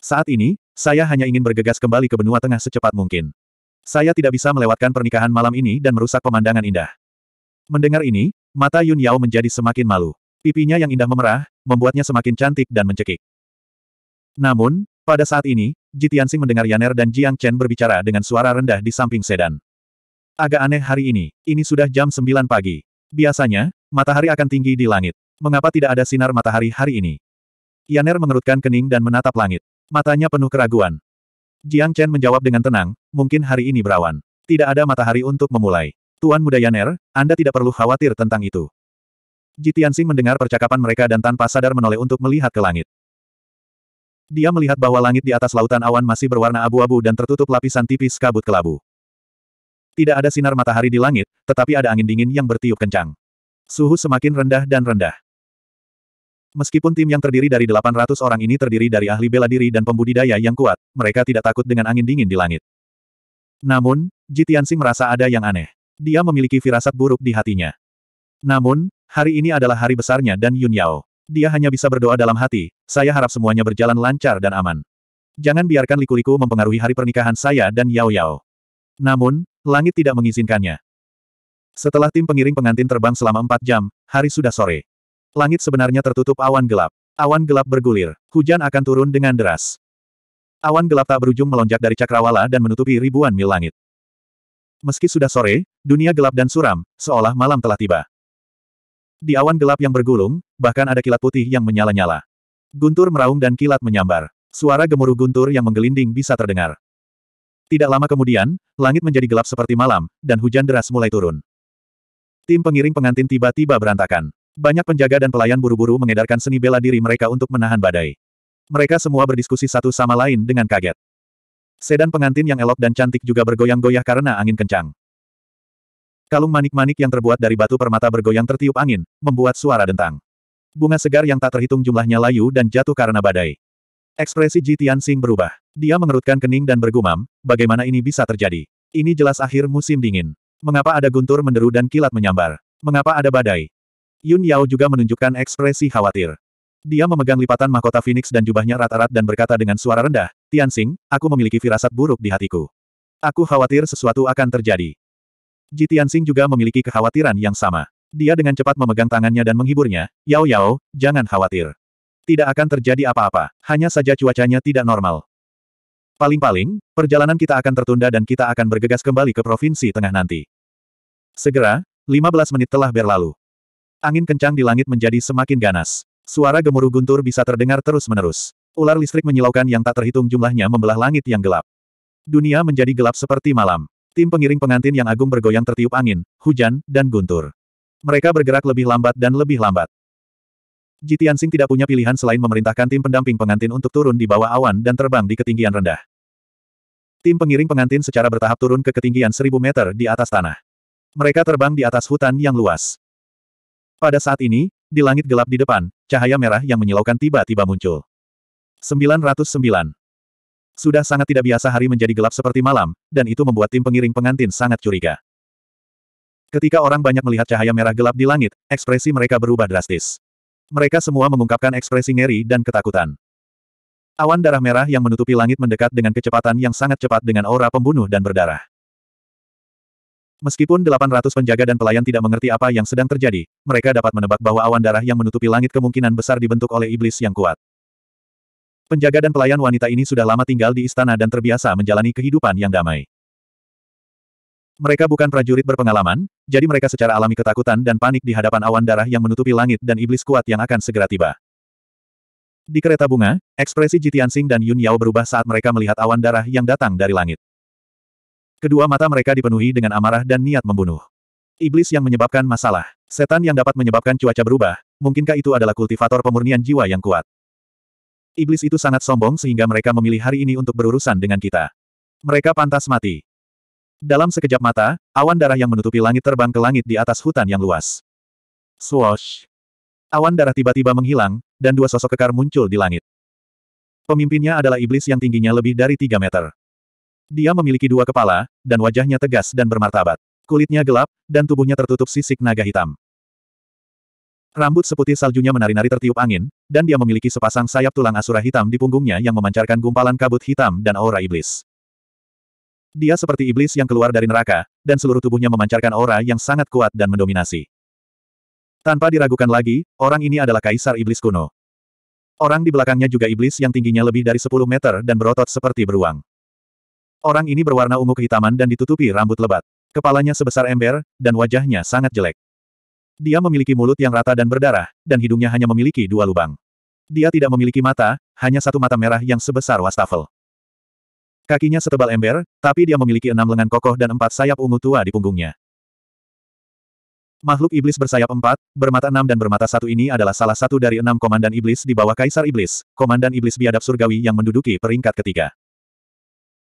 [SPEAKER 1] Saat ini, saya hanya ingin bergegas kembali ke benua tengah secepat mungkin. Saya tidak bisa melewatkan pernikahan malam ini dan merusak pemandangan indah. Mendengar ini, mata Yun Yao menjadi semakin malu. Pipinya yang indah memerah, membuatnya semakin cantik dan mencekik. Namun, pada saat ini, Ji Tianxing mendengar Yaner dan Jiang Chen berbicara dengan suara rendah di samping sedan. Agak aneh hari ini, ini sudah jam 9 pagi. Biasanya, matahari akan tinggi di langit. Mengapa tidak ada sinar matahari hari ini? Yaner mengerutkan kening dan menatap langit. Matanya penuh keraguan. Jiang Chen menjawab dengan tenang, mungkin hari ini berawan. Tidak ada matahari untuk memulai. Tuan Muda Yaner, Anda tidak perlu khawatir tentang itu. Jitiansing mendengar percakapan mereka dan tanpa sadar menoleh untuk melihat ke langit. Dia melihat bahwa langit di atas lautan awan masih berwarna abu-abu dan tertutup lapisan tipis kabut kelabu. Tidak ada sinar matahari di langit, tetapi ada angin dingin yang bertiup kencang. Suhu semakin rendah dan rendah. Meskipun tim yang terdiri dari 800 orang ini terdiri dari ahli bela diri dan pembudidaya yang kuat, mereka tidak takut dengan angin dingin di langit. Namun, Jitiansing merasa ada yang aneh. Dia memiliki firasat buruk di hatinya. Namun, hari ini adalah hari besarnya dan Yun Yao. Dia hanya bisa berdoa dalam hati, saya harap semuanya berjalan lancar dan aman. Jangan biarkan liku-liku mempengaruhi hari pernikahan saya dan Yao Yao. Namun, langit tidak mengizinkannya. Setelah tim pengiring pengantin terbang selama empat jam, hari sudah sore. Langit sebenarnya tertutup awan gelap. Awan gelap bergulir. Hujan akan turun dengan deras. Awan gelap tak berujung melonjak dari cakrawala dan menutupi ribuan mil langit. Meski sudah sore, dunia gelap dan suram, seolah malam telah tiba. Di awan gelap yang bergulung, bahkan ada kilat putih yang menyala-nyala. Guntur meraung dan kilat menyambar. Suara gemuruh guntur yang menggelinding bisa terdengar. Tidak lama kemudian, langit menjadi gelap seperti malam, dan hujan deras mulai turun. Tim pengiring pengantin tiba-tiba berantakan. Banyak penjaga dan pelayan buru-buru mengedarkan seni bela diri mereka untuk menahan badai. Mereka semua berdiskusi satu sama lain dengan kaget. Sedan pengantin yang elok dan cantik juga bergoyang-goyah karena angin kencang. Kalung manik-manik yang terbuat dari batu permata bergoyang tertiup angin, membuat suara dentang. Bunga segar yang tak terhitung jumlahnya layu dan jatuh karena badai. Ekspresi Ji Tianxing berubah. Dia mengerutkan kening dan bergumam, bagaimana ini bisa terjadi? Ini jelas akhir musim dingin. Mengapa ada guntur menderu dan kilat menyambar? Mengapa ada badai? Yun Yao juga menunjukkan ekspresi khawatir. Dia memegang lipatan mahkota Phoenix dan jubahnya rata rat dan berkata dengan suara rendah, Tianxing, aku memiliki firasat buruk di hatiku. Aku khawatir sesuatu akan terjadi. Ji Tianxing juga memiliki kekhawatiran yang sama. Dia dengan cepat memegang tangannya dan menghiburnya, Yao Yao, jangan khawatir. Tidak akan terjadi apa-apa, hanya saja cuacanya tidak normal. Paling-paling, perjalanan kita akan tertunda dan kita akan bergegas kembali ke provinsi tengah nanti. Segera, 15 menit telah berlalu. Angin kencang di langit menjadi semakin ganas. Suara gemuruh guntur bisa terdengar terus-menerus. Ular listrik menyilaukan yang tak terhitung jumlahnya membelah langit yang gelap. Dunia menjadi gelap seperti malam. Tim pengiring pengantin yang agung bergoyang tertiup angin, hujan, dan guntur. Mereka bergerak lebih lambat dan lebih lambat. Jitian Sing tidak punya pilihan selain memerintahkan tim pendamping pengantin untuk turun di bawah awan dan terbang di ketinggian rendah. Tim pengiring pengantin secara bertahap turun ke ketinggian seribu meter di atas tanah. Mereka terbang di atas hutan yang luas. Pada saat ini, di langit gelap di depan, cahaya merah yang menyilaukan tiba-tiba muncul. 909. Sudah sangat tidak biasa hari menjadi gelap seperti malam, dan itu membuat tim pengiring pengantin sangat curiga. Ketika orang banyak melihat cahaya merah gelap di langit, ekspresi mereka berubah drastis. Mereka semua mengungkapkan ekspresi ngeri dan ketakutan. Awan darah merah yang menutupi langit mendekat dengan kecepatan yang sangat cepat dengan aura pembunuh dan berdarah. Meskipun 800 penjaga dan pelayan tidak mengerti apa yang sedang terjadi, mereka dapat menebak bahwa awan darah yang menutupi langit kemungkinan besar dibentuk oleh iblis yang kuat. Penjaga dan pelayan wanita ini sudah lama tinggal di istana dan terbiasa menjalani kehidupan yang damai. Mereka bukan prajurit berpengalaman, jadi mereka secara alami ketakutan dan panik di hadapan awan darah yang menutupi langit dan iblis kuat yang akan segera tiba. Di kereta bunga, ekspresi Jitian Sing dan Yun Yao berubah saat mereka melihat awan darah yang datang dari langit. Kedua mata mereka dipenuhi dengan amarah dan niat membunuh. Iblis yang menyebabkan masalah. Setan yang dapat menyebabkan cuaca berubah, mungkinkah itu adalah kultivator pemurnian jiwa yang kuat? Iblis itu sangat sombong sehingga mereka memilih hari ini untuk berurusan dengan kita. Mereka pantas mati. Dalam sekejap mata, awan darah yang menutupi langit terbang ke langit di atas hutan yang luas. Swoosh! Awan darah tiba-tiba menghilang, dan dua sosok kekar muncul di langit. Pemimpinnya adalah iblis yang tingginya lebih dari 3 meter. Dia memiliki dua kepala, dan wajahnya tegas dan bermartabat. Kulitnya gelap, dan tubuhnya tertutup sisik naga hitam. Rambut seputih saljunya menari-nari tertiup angin, dan dia memiliki sepasang sayap tulang asura hitam di punggungnya yang memancarkan gumpalan kabut hitam dan aura iblis. Dia seperti iblis yang keluar dari neraka, dan seluruh tubuhnya memancarkan aura yang sangat kuat dan mendominasi. Tanpa diragukan lagi, orang ini adalah kaisar iblis kuno. Orang di belakangnya juga iblis yang tingginya lebih dari 10 meter dan berotot seperti beruang. Orang ini berwarna ungu kehitaman dan ditutupi rambut lebat. Kepalanya sebesar ember, dan wajahnya sangat jelek. Dia memiliki mulut yang rata dan berdarah, dan hidungnya hanya memiliki dua lubang. Dia tidak memiliki mata, hanya satu mata merah yang sebesar wastafel. Kakinya setebal ember, tapi dia memiliki enam lengan kokoh dan empat sayap ungu tua di punggungnya. Makhluk iblis bersayap empat, bermata enam dan bermata satu ini adalah salah satu dari enam komandan iblis di bawah Kaisar Iblis, komandan iblis biadab surgawi yang menduduki peringkat ketiga.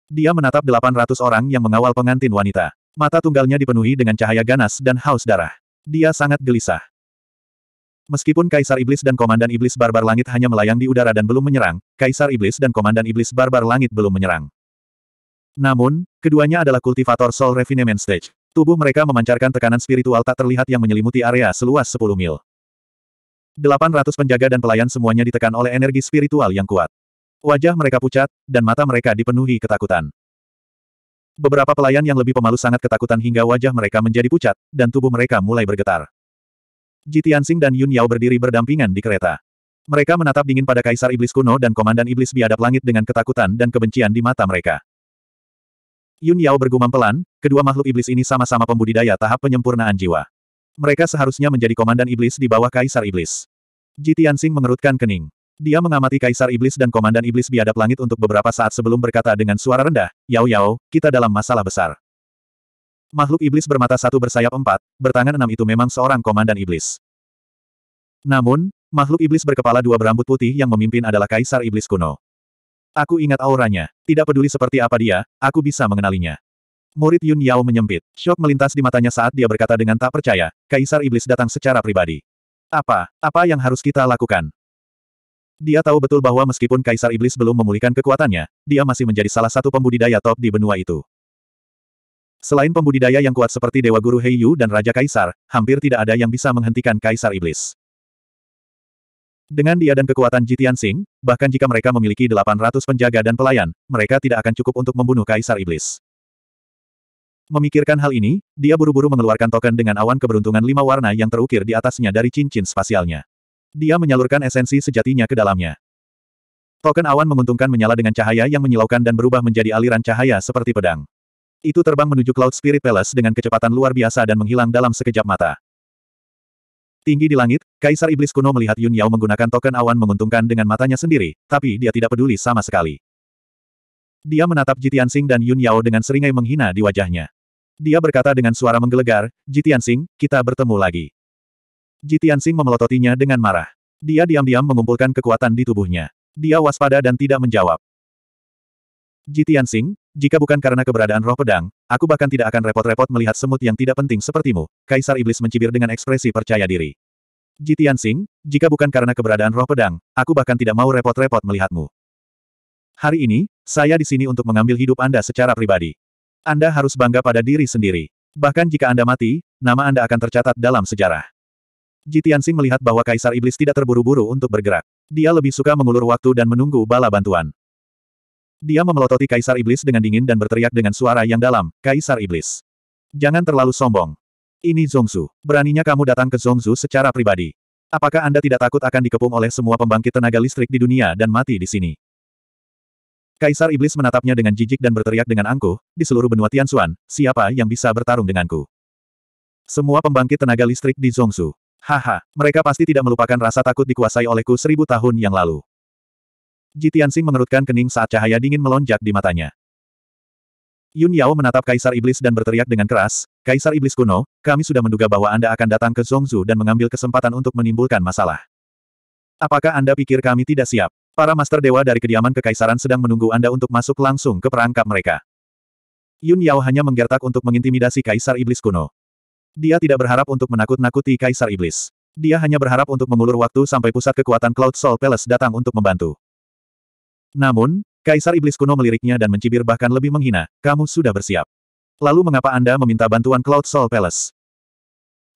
[SPEAKER 1] Dia menatap 800 orang yang mengawal pengantin wanita. Mata tunggalnya dipenuhi dengan cahaya ganas dan haus darah. Dia sangat gelisah. Meskipun Kaisar Iblis dan Komandan Iblis Barbar Langit hanya melayang di udara dan belum menyerang, Kaisar Iblis dan Komandan Iblis Barbar Langit belum menyerang. Namun, keduanya adalah kultivator Soul Refinement Stage. Tubuh mereka memancarkan tekanan spiritual tak terlihat yang menyelimuti area seluas 10 mil. 800 penjaga dan pelayan semuanya ditekan oleh energi spiritual yang kuat. Wajah mereka pucat, dan mata mereka dipenuhi ketakutan. Beberapa pelayan yang lebih pemalu sangat ketakutan hingga wajah mereka menjadi pucat, dan tubuh mereka mulai bergetar. Ji Tianxing dan Yun Yao berdiri berdampingan di kereta. Mereka menatap dingin pada Kaisar Iblis kuno dan Komandan Iblis biadab langit dengan ketakutan dan kebencian di mata mereka. Yun Yao bergumam pelan, kedua makhluk iblis ini sama-sama pembudidaya tahap penyempurnaan jiwa. Mereka seharusnya menjadi komandan iblis di bawah kaisar iblis. Ji Tianxing mengerutkan kening. Dia mengamati Kaisar Iblis dan Komandan Iblis Biadab Langit untuk beberapa saat sebelum berkata dengan suara rendah, Yao Yao, kita dalam masalah besar. Makhluk iblis bermata satu bersayap empat, bertangan enam itu memang seorang komandan iblis. Namun, makhluk iblis berkepala dua berambut putih yang memimpin adalah Kaisar Iblis kuno. Aku ingat auranya, tidak peduli seperti apa dia, aku bisa mengenalinya. Murid Yun Yao menyempit, syok melintas di matanya saat dia berkata dengan tak percaya, Kaisar Iblis datang secara pribadi. Apa, apa yang harus kita lakukan? Dia tahu betul bahwa meskipun Kaisar Iblis belum memulihkan kekuatannya, dia masih menjadi salah satu pembudidaya top di benua itu. Selain pembudidaya yang kuat seperti Dewa Guru Heiyu dan Raja Kaisar, hampir tidak ada yang bisa menghentikan Kaisar Iblis. Dengan dia dan kekuatan Jitian Sing, bahkan jika mereka memiliki 800 penjaga dan pelayan, mereka tidak akan cukup untuk membunuh Kaisar Iblis. Memikirkan hal ini, dia buru-buru mengeluarkan token dengan awan keberuntungan lima warna yang terukir di atasnya dari cincin spasialnya. Dia menyalurkan esensi sejatinya ke dalamnya. Token awan menguntungkan menyala dengan cahaya yang menyilaukan dan berubah menjadi aliran cahaya seperti pedang. Itu terbang menuju Cloud Spirit Palace dengan kecepatan luar biasa dan menghilang dalam sekejap mata. Tinggi di langit, Kaisar Iblis kuno melihat Yun Yao menggunakan token awan menguntungkan dengan matanya sendiri, tapi dia tidak peduli sama sekali. Dia menatap Jitian Sing dan Yun Yao dengan seringai menghina di wajahnya. Dia berkata dengan suara menggelegar, Jitian Sing, kita bertemu lagi. Ji Tianxing memelototinya dengan marah. Dia diam-diam mengumpulkan kekuatan di tubuhnya. Dia waspada dan tidak menjawab. Ji Tianxing, jika bukan karena keberadaan roh pedang, aku bahkan tidak akan repot-repot melihat semut yang tidak penting sepertimu. Kaisar Iblis mencibir dengan ekspresi percaya diri. Ji Tianxing, jika bukan karena keberadaan roh pedang, aku bahkan tidak mau repot-repot melihatmu. Hari ini, saya di sini untuk mengambil hidup Anda secara pribadi. Anda harus bangga pada diri sendiri. Bahkan jika Anda mati, nama Anda akan tercatat dalam sejarah. Jitian melihat bahwa Kaisar Iblis tidak terburu-buru untuk bergerak. Dia lebih suka mengulur waktu dan menunggu bala bantuan. Dia memelototi Kaisar Iblis dengan dingin dan berteriak dengan suara yang dalam, Kaisar Iblis. Jangan terlalu sombong. Ini Zongzu. Beraninya kamu datang ke Zongzu secara pribadi. Apakah Anda tidak takut akan dikepung oleh semua pembangkit tenaga listrik di dunia dan mati di sini? Kaisar Iblis menatapnya dengan jijik dan berteriak dengan angkuh, di seluruh benua Tianxuan, siapa yang bisa bertarung denganku? Semua pembangkit tenaga listrik di Zongzu. Haha, mereka pasti tidak melupakan rasa takut dikuasai olehku seribu tahun yang lalu. Jitiansing mengerutkan kening saat cahaya dingin melonjak di matanya. Yun Yao menatap Kaisar Iblis dan berteriak dengan keras, Kaisar Iblis kuno, kami sudah menduga bahwa Anda akan datang ke Zongzu dan mengambil kesempatan untuk menimbulkan masalah. Apakah Anda pikir kami tidak siap? Para Master Dewa dari kediaman Kekaisaran sedang menunggu Anda untuk masuk langsung ke perangkap mereka. Yun Yao hanya menggertak untuk mengintimidasi Kaisar Iblis kuno. Dia tidak berharap untuk menakut-nakuti Kaisar Iblis. Dia hanya berharap untuk mengulur waktu sampai pusat kekuatan Cloud Soul Palace datang untuk membantu. Namun, Kaisar Iblis kuno meliriknya dan mencibir bahkan lebih menghina, kamu sudah bersiap. Lalu mengapa Anda meminta bantuan Cloud Soul Palace?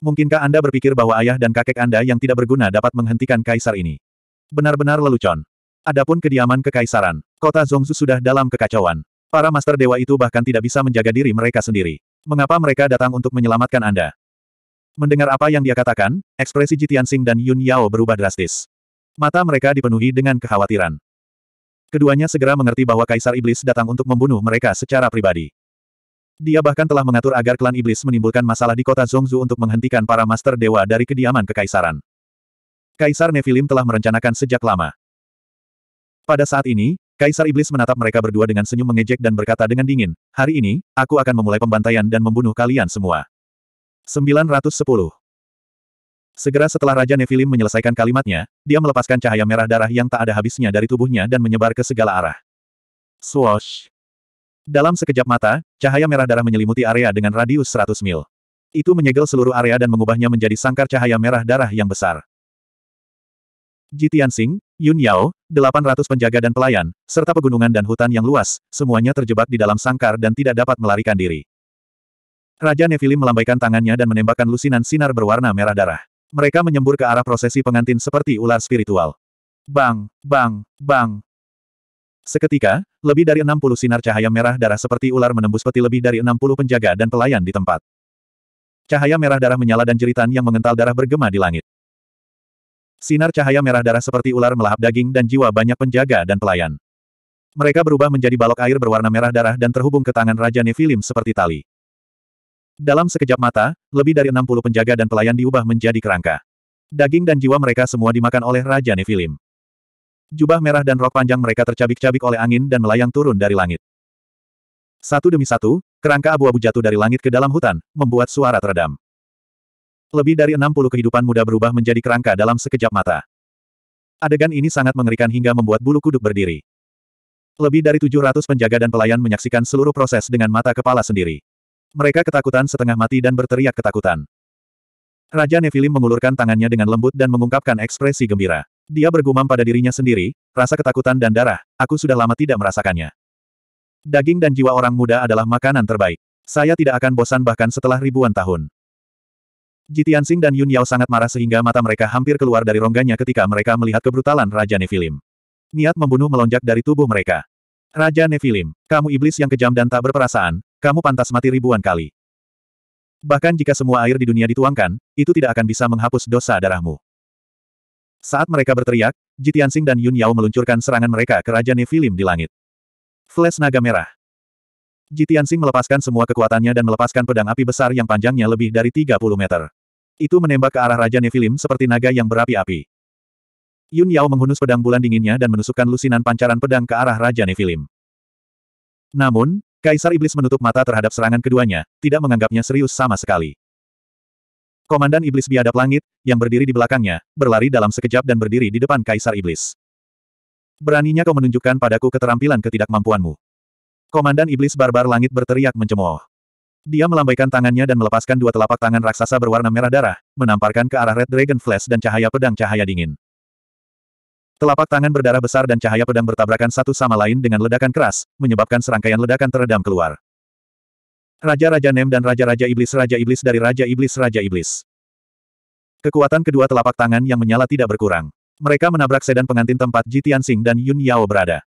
[SPEAKER 1] Mungkinkah Anda berpikir bahwa ayah dan kakek Anda yang tidak berguna dapat menghentikan Kaisar ini? Benar-benar lelucon. Adapun kediaman kekaisaran, kota Zongzu sudah dalam kekacauan. Para Master Dewa itu bahkan tidak bisa menjaga diri mereka sendiri. Mengapa mereka datang untuk menyelamatkan Anda? Mendengar apa yang dia katakan, ekspresi Jitian Sing dan Yun Yao berubah drastis. Mata mereka dipenuhi dengan kekhawatiran. Keduanya segera mengerti bahwa Kaisar Iblis datang untuk membunuh mereka secara pribadi. Dia bahkan telah mengatur agar klan Iblis menimbulkan masalah di kota Zongzu untuk menghentikan para master dewa dari kediaman kekaisaran. Kaisar Nefilim telah merencanakan sejak lama. Pada saat ini, Kaisar Iblis menatap mereka berdua dengan senyum mengejek dan berkata dengan dingin, hari ini, aku akan memulai pembantaian dan membunuh kalian semua. 910. Segera setelah Raja Nefilim menyelesaikan kalimatnya, dia melepaskan cahaya merah darah yang tak ada habisnya dari tubuhnya dan menyebar ke segala arah. Swoosh! Dalam sekejap mata, cahaya merah darah menyelimuti area dengan radius 100 mil. Itu menyegel seluruh area dan mengubahnya menjadi sangkar cahaya merah darah yang besar. Jitian Singh. Yun Yao, 800 penjaga dan pelayan, serta pegunungan dan hutan yang luas, semuanya terjebak di dalam sangkar dan tidak dapat melarikan diri. Raja Nefilim melambaikan tangannya dan menembakkan lusinan sinar berwarna merah darah. Mereka menyembur ke arah prosesi pengantin seperti ular spiritual. Bang, bang, bang. Seketika, lebih dari 60 sinar cahaya merah darah seperti ular menembus peti lebih dari 60 penjaga dan pelayan di tempat. Cahaya merah darah menyala dan jeritan yang mengental darah bergema di langit. Sinar cahaya merah darah seperti ular melahap daging dan jiwa banyak penjaga dan pelayan. Mereka berubah menjadi balok air berwarna merah darah dan terhubung ke tangan Raja Nefilim seperti tali. Dalam sekejap mata, lebih dari 60 penjaga dan pelayan diubah menjadi kerangka. Daging dan jiwa mereka semua dimakan oleh Raja Nefilim. Jubah merah dan rok panjang mereka tercabik-cabik oleh angin dan melayang turun dari langit. Satu demi satu, kerangka abu-abu jatuh dari langit ke dalam hutan, membuat suara teredam. Lebih dari 60 kehidupan muda berubah menjadi kerangka dalam sekejap mata. Adegan ini sangat mengerikan hingga membuat bulu kuduk berdiri. Lebih dari 700 penjaga dan pelayan menyaksikan seluruh proses dengan mata kepala sendiri. Mereka ketakutan setengah mati dan berteriak ketakutan. Raja Nefilim mengulurkan tangannya dengan lembut dan mengungkapkan ekspresi gembira. Dia bergumam pada dirinya sendiri, rasa ketakutan dan darah, aku sudah lama tidak merasakannya. Daging dan jiwa orang muda adalah makanan terbaik. Saya tidak akan bosan bahkan setelah ribuan tahun. Jitian Sing dan Yun Yao sangat marah sehingga mata mereka hampir keluar dari rongganya ketika mereka melihat kebrutalan Raja Nefilim. Niat membunuh melonjak dari tubuh mereka. Raja Nefilim, kamu iblis yang kejam dan tak berperasaan, kamu pantas mati ribuan kali. Bahkan jika semua air di dunia dituangkan, itu tidak akan bisa menghapus dosa darahmu. Saat mereka berteriak, Jitian Jitiansing dan Yun Yao meluncurkan serangan mereka ke Raja Nefilim di langit. Flash naga merah. Jitian Jitiansing melepaskan semua kekuatannya dan melepaskan pedang api besar yang panjangnya lebih dari 30 meter. Itu menembak ke arah Raja Nefilim seperti naga yang berapi-api. Yun Yao menghunus pedang bulan dinginnya dan menusukkan lusinan pancaran pedang ke arah Raja Nefilim. Namun, Kaisar Iblis menutup mata terhadap serangan keduanya, tidak menganggapnya serius sama sekali. Komandan Iblis Biadab Langit, yang berdiri di belakangnya, berlari dalam sekejap dan berdiri di depan Kaisar Iblis. Beraninya kau menunjukkan padaku keterampilan ketidakmampuanmu. Komandan Iblis Barbar Langit berteriak mencemooh. Dia melambaikan tangannya dan melepaskan dua telapak tangan raksasa berwarna merah darah, menamparkan ke arah Red Dragon Flash dan cahaya pedang cahaya dingin. Telapak tangan berdarah besar dan cahaya pedang bertabrakan satu sama lain dengan ledakan keras, menyebabkan serangkaian ledakan teredam keluar. Raja-Raja Nem dan Raja-Raja Iblis Raja Iblis dari Raja Iblis Raja Iblis. Kekuatan kedua telapak tangan yang menyala tidak berkurang. Mereka menabrak sedan pengantin tempat Ji Tianxing dan Yun Yao berada.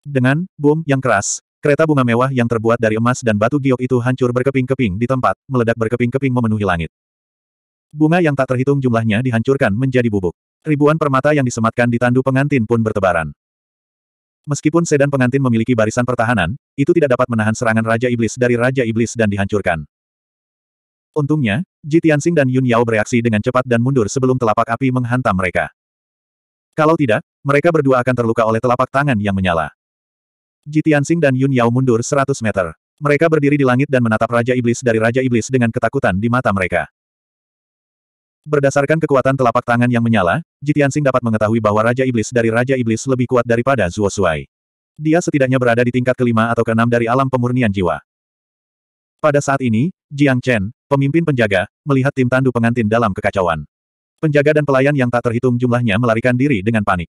[SPEAKER 1] Dengan boom yang keras, Kereta bunga mewah yang terbuat dari emas dan batu giok itu hancur berkeping-keping di tempat, meledak berkeping-keping memenuhi langit. Bunga yang tak terhitung jumlahnya dihancurkan menjadi bubuk. Ribuan permata yang disematkan di tandu pengantin pun bertebaran. Meskipun sedan pengantin memiliki barisan pertahanan, itu tidak dapat menahan serangan Raja Iblis dari Raja Iblis dan dihancurkan. Untungnya, Ji Tianxing dan Yun Yao bereaksi dengan cepat dan mundur sebelum telapak api menghantam mereka. Kalau tidak, mereka berdua akan terluka oleh telapak tangan yang menyala. Ji Tianxing dan Yun Yao mundur 100 meter. Mereka berdiri di langit dan menatap Raja Iblis dari Raja Iblis dengan ketakutan di mata mereka. Berdasarkan kekuatan telapak tangan yang menyala, Ji Tianxing dapat mengetahui bahwa Raja Iblis dari Raja Iblis lebih kuat daripada Zuo Shuai. Dia setidaknya berada di tingkat kelima atau keenam dari alam pemurnian jiwa. Pada saat ini, Jiang Chen, pemimpin penjaga, melihat tim tandu pengantin dalam kekacauan. Penjaga dan pelayan yang tak terhitung jumlahnya melarikan diri dengan panik.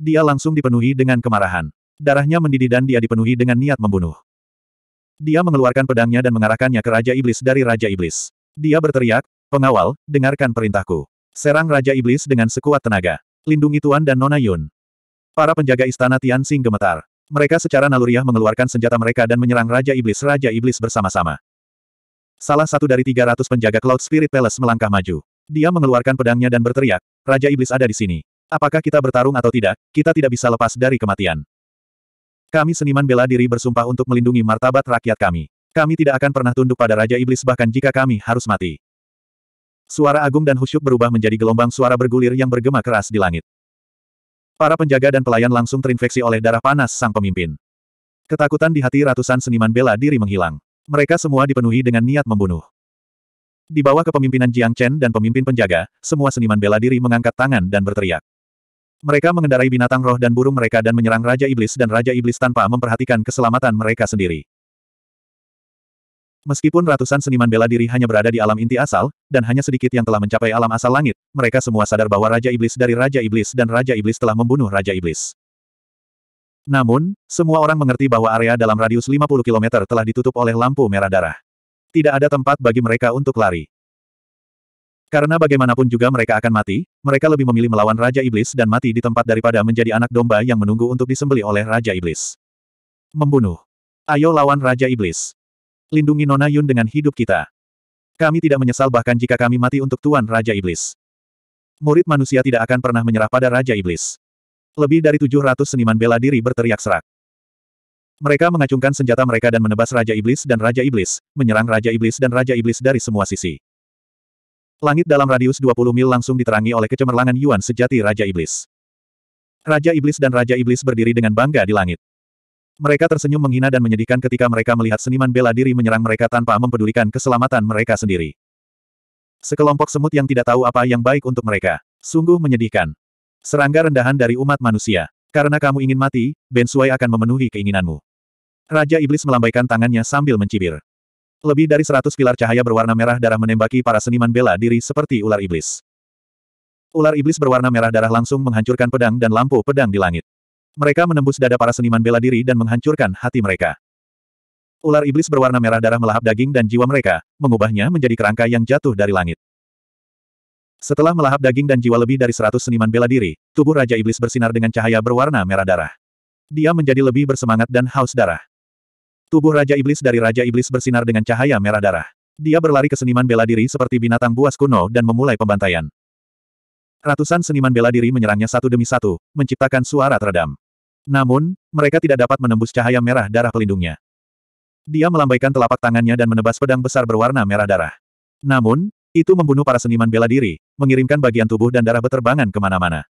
[SPEAKER 1] Dia langsung dipenuhi dengan kemarahan. Darahnya mendidih dan dia dipenuhi dengan niat membunuh. Dia mengeluarkan pedangnya dan mengarahkannya ke Raja Iblis dari Raja Iblis. Dia berteriak, pengawal, dengarkan perintahku. Serang Raja Iblis dengan sekuat tenaga. Lindungi Tuan dan Nona Yun. Para penjaga istana Tianxing gemetar. Mereka secara naluriah mengeluarkan senjata mereka dan menyerang Raja Iblis. Raja Iblis bersama-sama. Salah satu dari 300 penjaga Cloud Spirit Palace melangkah maju. Dia mengeluarkan pedangnya dan berteriak, Raja Iblis ada di sini. Apakah kita bertarung atau tidak, kita tidak bisa lepas dari kematian. Kami seniman bela diri bersumpah untuk melindungi martabat rakyat kami. Kami tidak akan pernah tunduk pada Raja Iblis bahkan jika kami harus mati. Suara agung dan husyuk berubah menjadi gelombang suara bergulir yang bergema keras di langit. Para penjaga dan pelayan langsung terinfeksi oleh darah panas sang pemimpin. Ketakutan di hati ratusan seniman bela diri menghilang. Mereka semua dipenuhi dengan niat membunuh. Di bawah kepemimpinan Jiang Chen dan pemimpin penjaga, semua seniman bela diri mengangkat tangan dan berteriak. Mereka mengendarai binatang roh dan burung mereka dan menyerang Raja Iblis dan Raja Iblis tanpa memperhatikan keselamatan mereka sendiri. Meskipun ratusan seniman bela diri hanya berada di alam inti asal, dan hanya sedikit yang telah mencapai alam asal langit, mereka semua sadar bahwa Raja Iblis dari Raja Iblis dan Raja Iblis telah membunuh Raja Iblis. Namun, semua orang mengerti bahwa area dalam radius 50 km telah ditutup oleh lampu merah darah. Tidak ada tempat bagi mereka untuk lari. Karena bagaimanapun juga mereka akan mati, mereka lebih memilih melawan Raja Iblis dan mati di tempat daripada menjadi anak domba yang menunggu untuk disembeli oleh Raja Iblis. Membunuh. Ayo lawan Raja Iblis. Lindungi Nona Yun dengan hidup kita. Kami tidak menyesal bahkan jika kami mati untuk Tuan Raja Iblis. Murid manusia tidak akan pernah menyerah pada Raja Iblis. Lebih dari 700 seniman bela diri berteriak serak. Mereka mengacungkan senjata mereka dan menebas Raja Iblis dan Raja Iblis, menyerang Raja Iblis dan Raja Iblis dari semua sisi. Langit dalam radius 20 mil langsung diterangi oleh kecemerlangan Yuan sejati Raja Iblis. Raja Iblis dan Raja Iblis berdiri dengan bangga di langit. Mereka tersenyum menghina dan menyedihkan ketika mereka melihat seniman bela diri menyerang mereka tanpa mempedulikan keselamatan mereka sendiri. Sekelompok semut yang tidak tahu apa yang baik untuk mereka. Sungguh menyedihkan. Serangga rendahan dari umat manusia. Karena kamu ingin mati, Ben Sui akan memenuhi keinginanmu. Raja Iblis melambaikan tangannya sambil mencibir. Lebih dari seratus pilar cahaya berwarna merah darah menembaki para seniman bela diri seperti ular iblis. Ular iblis berwarna merah darah langsung menghancurkan pedang dan lampu pedang di langit. Mereka menembus dada para seniman bela diri dan menghancurkan hati mereka. Ular iblis berwarna merah darah melahap daging dan jiwa mereka, mengubahnya menjadi kerangka yang jatuh dari langit. Setelah melahap daging dan jiwa lebih dari seratus seniman bela diri, tubuh Raja Iblis bersinar dengan cahaya berwarna merah darah. Dia menjadi lebih bersemangat dan haus darah. Tubuh Raja Iblis dari Raja Iblis bersinar dengan cahaya merah darah. Dia berlari ke seniman bela diri seperti binatang buas kuno dan memulai pembantaian. Ratusan seniman bela diri menyerangnya satu demi satu, menciptakan suara teredam. Namun, mereka tidak dapat menembus cahaya merah darah pelindungnya. Dia melambaikan telapak tangannya dan menebas pedang besar berwarna merah darah. Namun, itu membunuh para seniman bela diri, mengirimkan bagian tubuh dan darah beterbangan kemana-mana.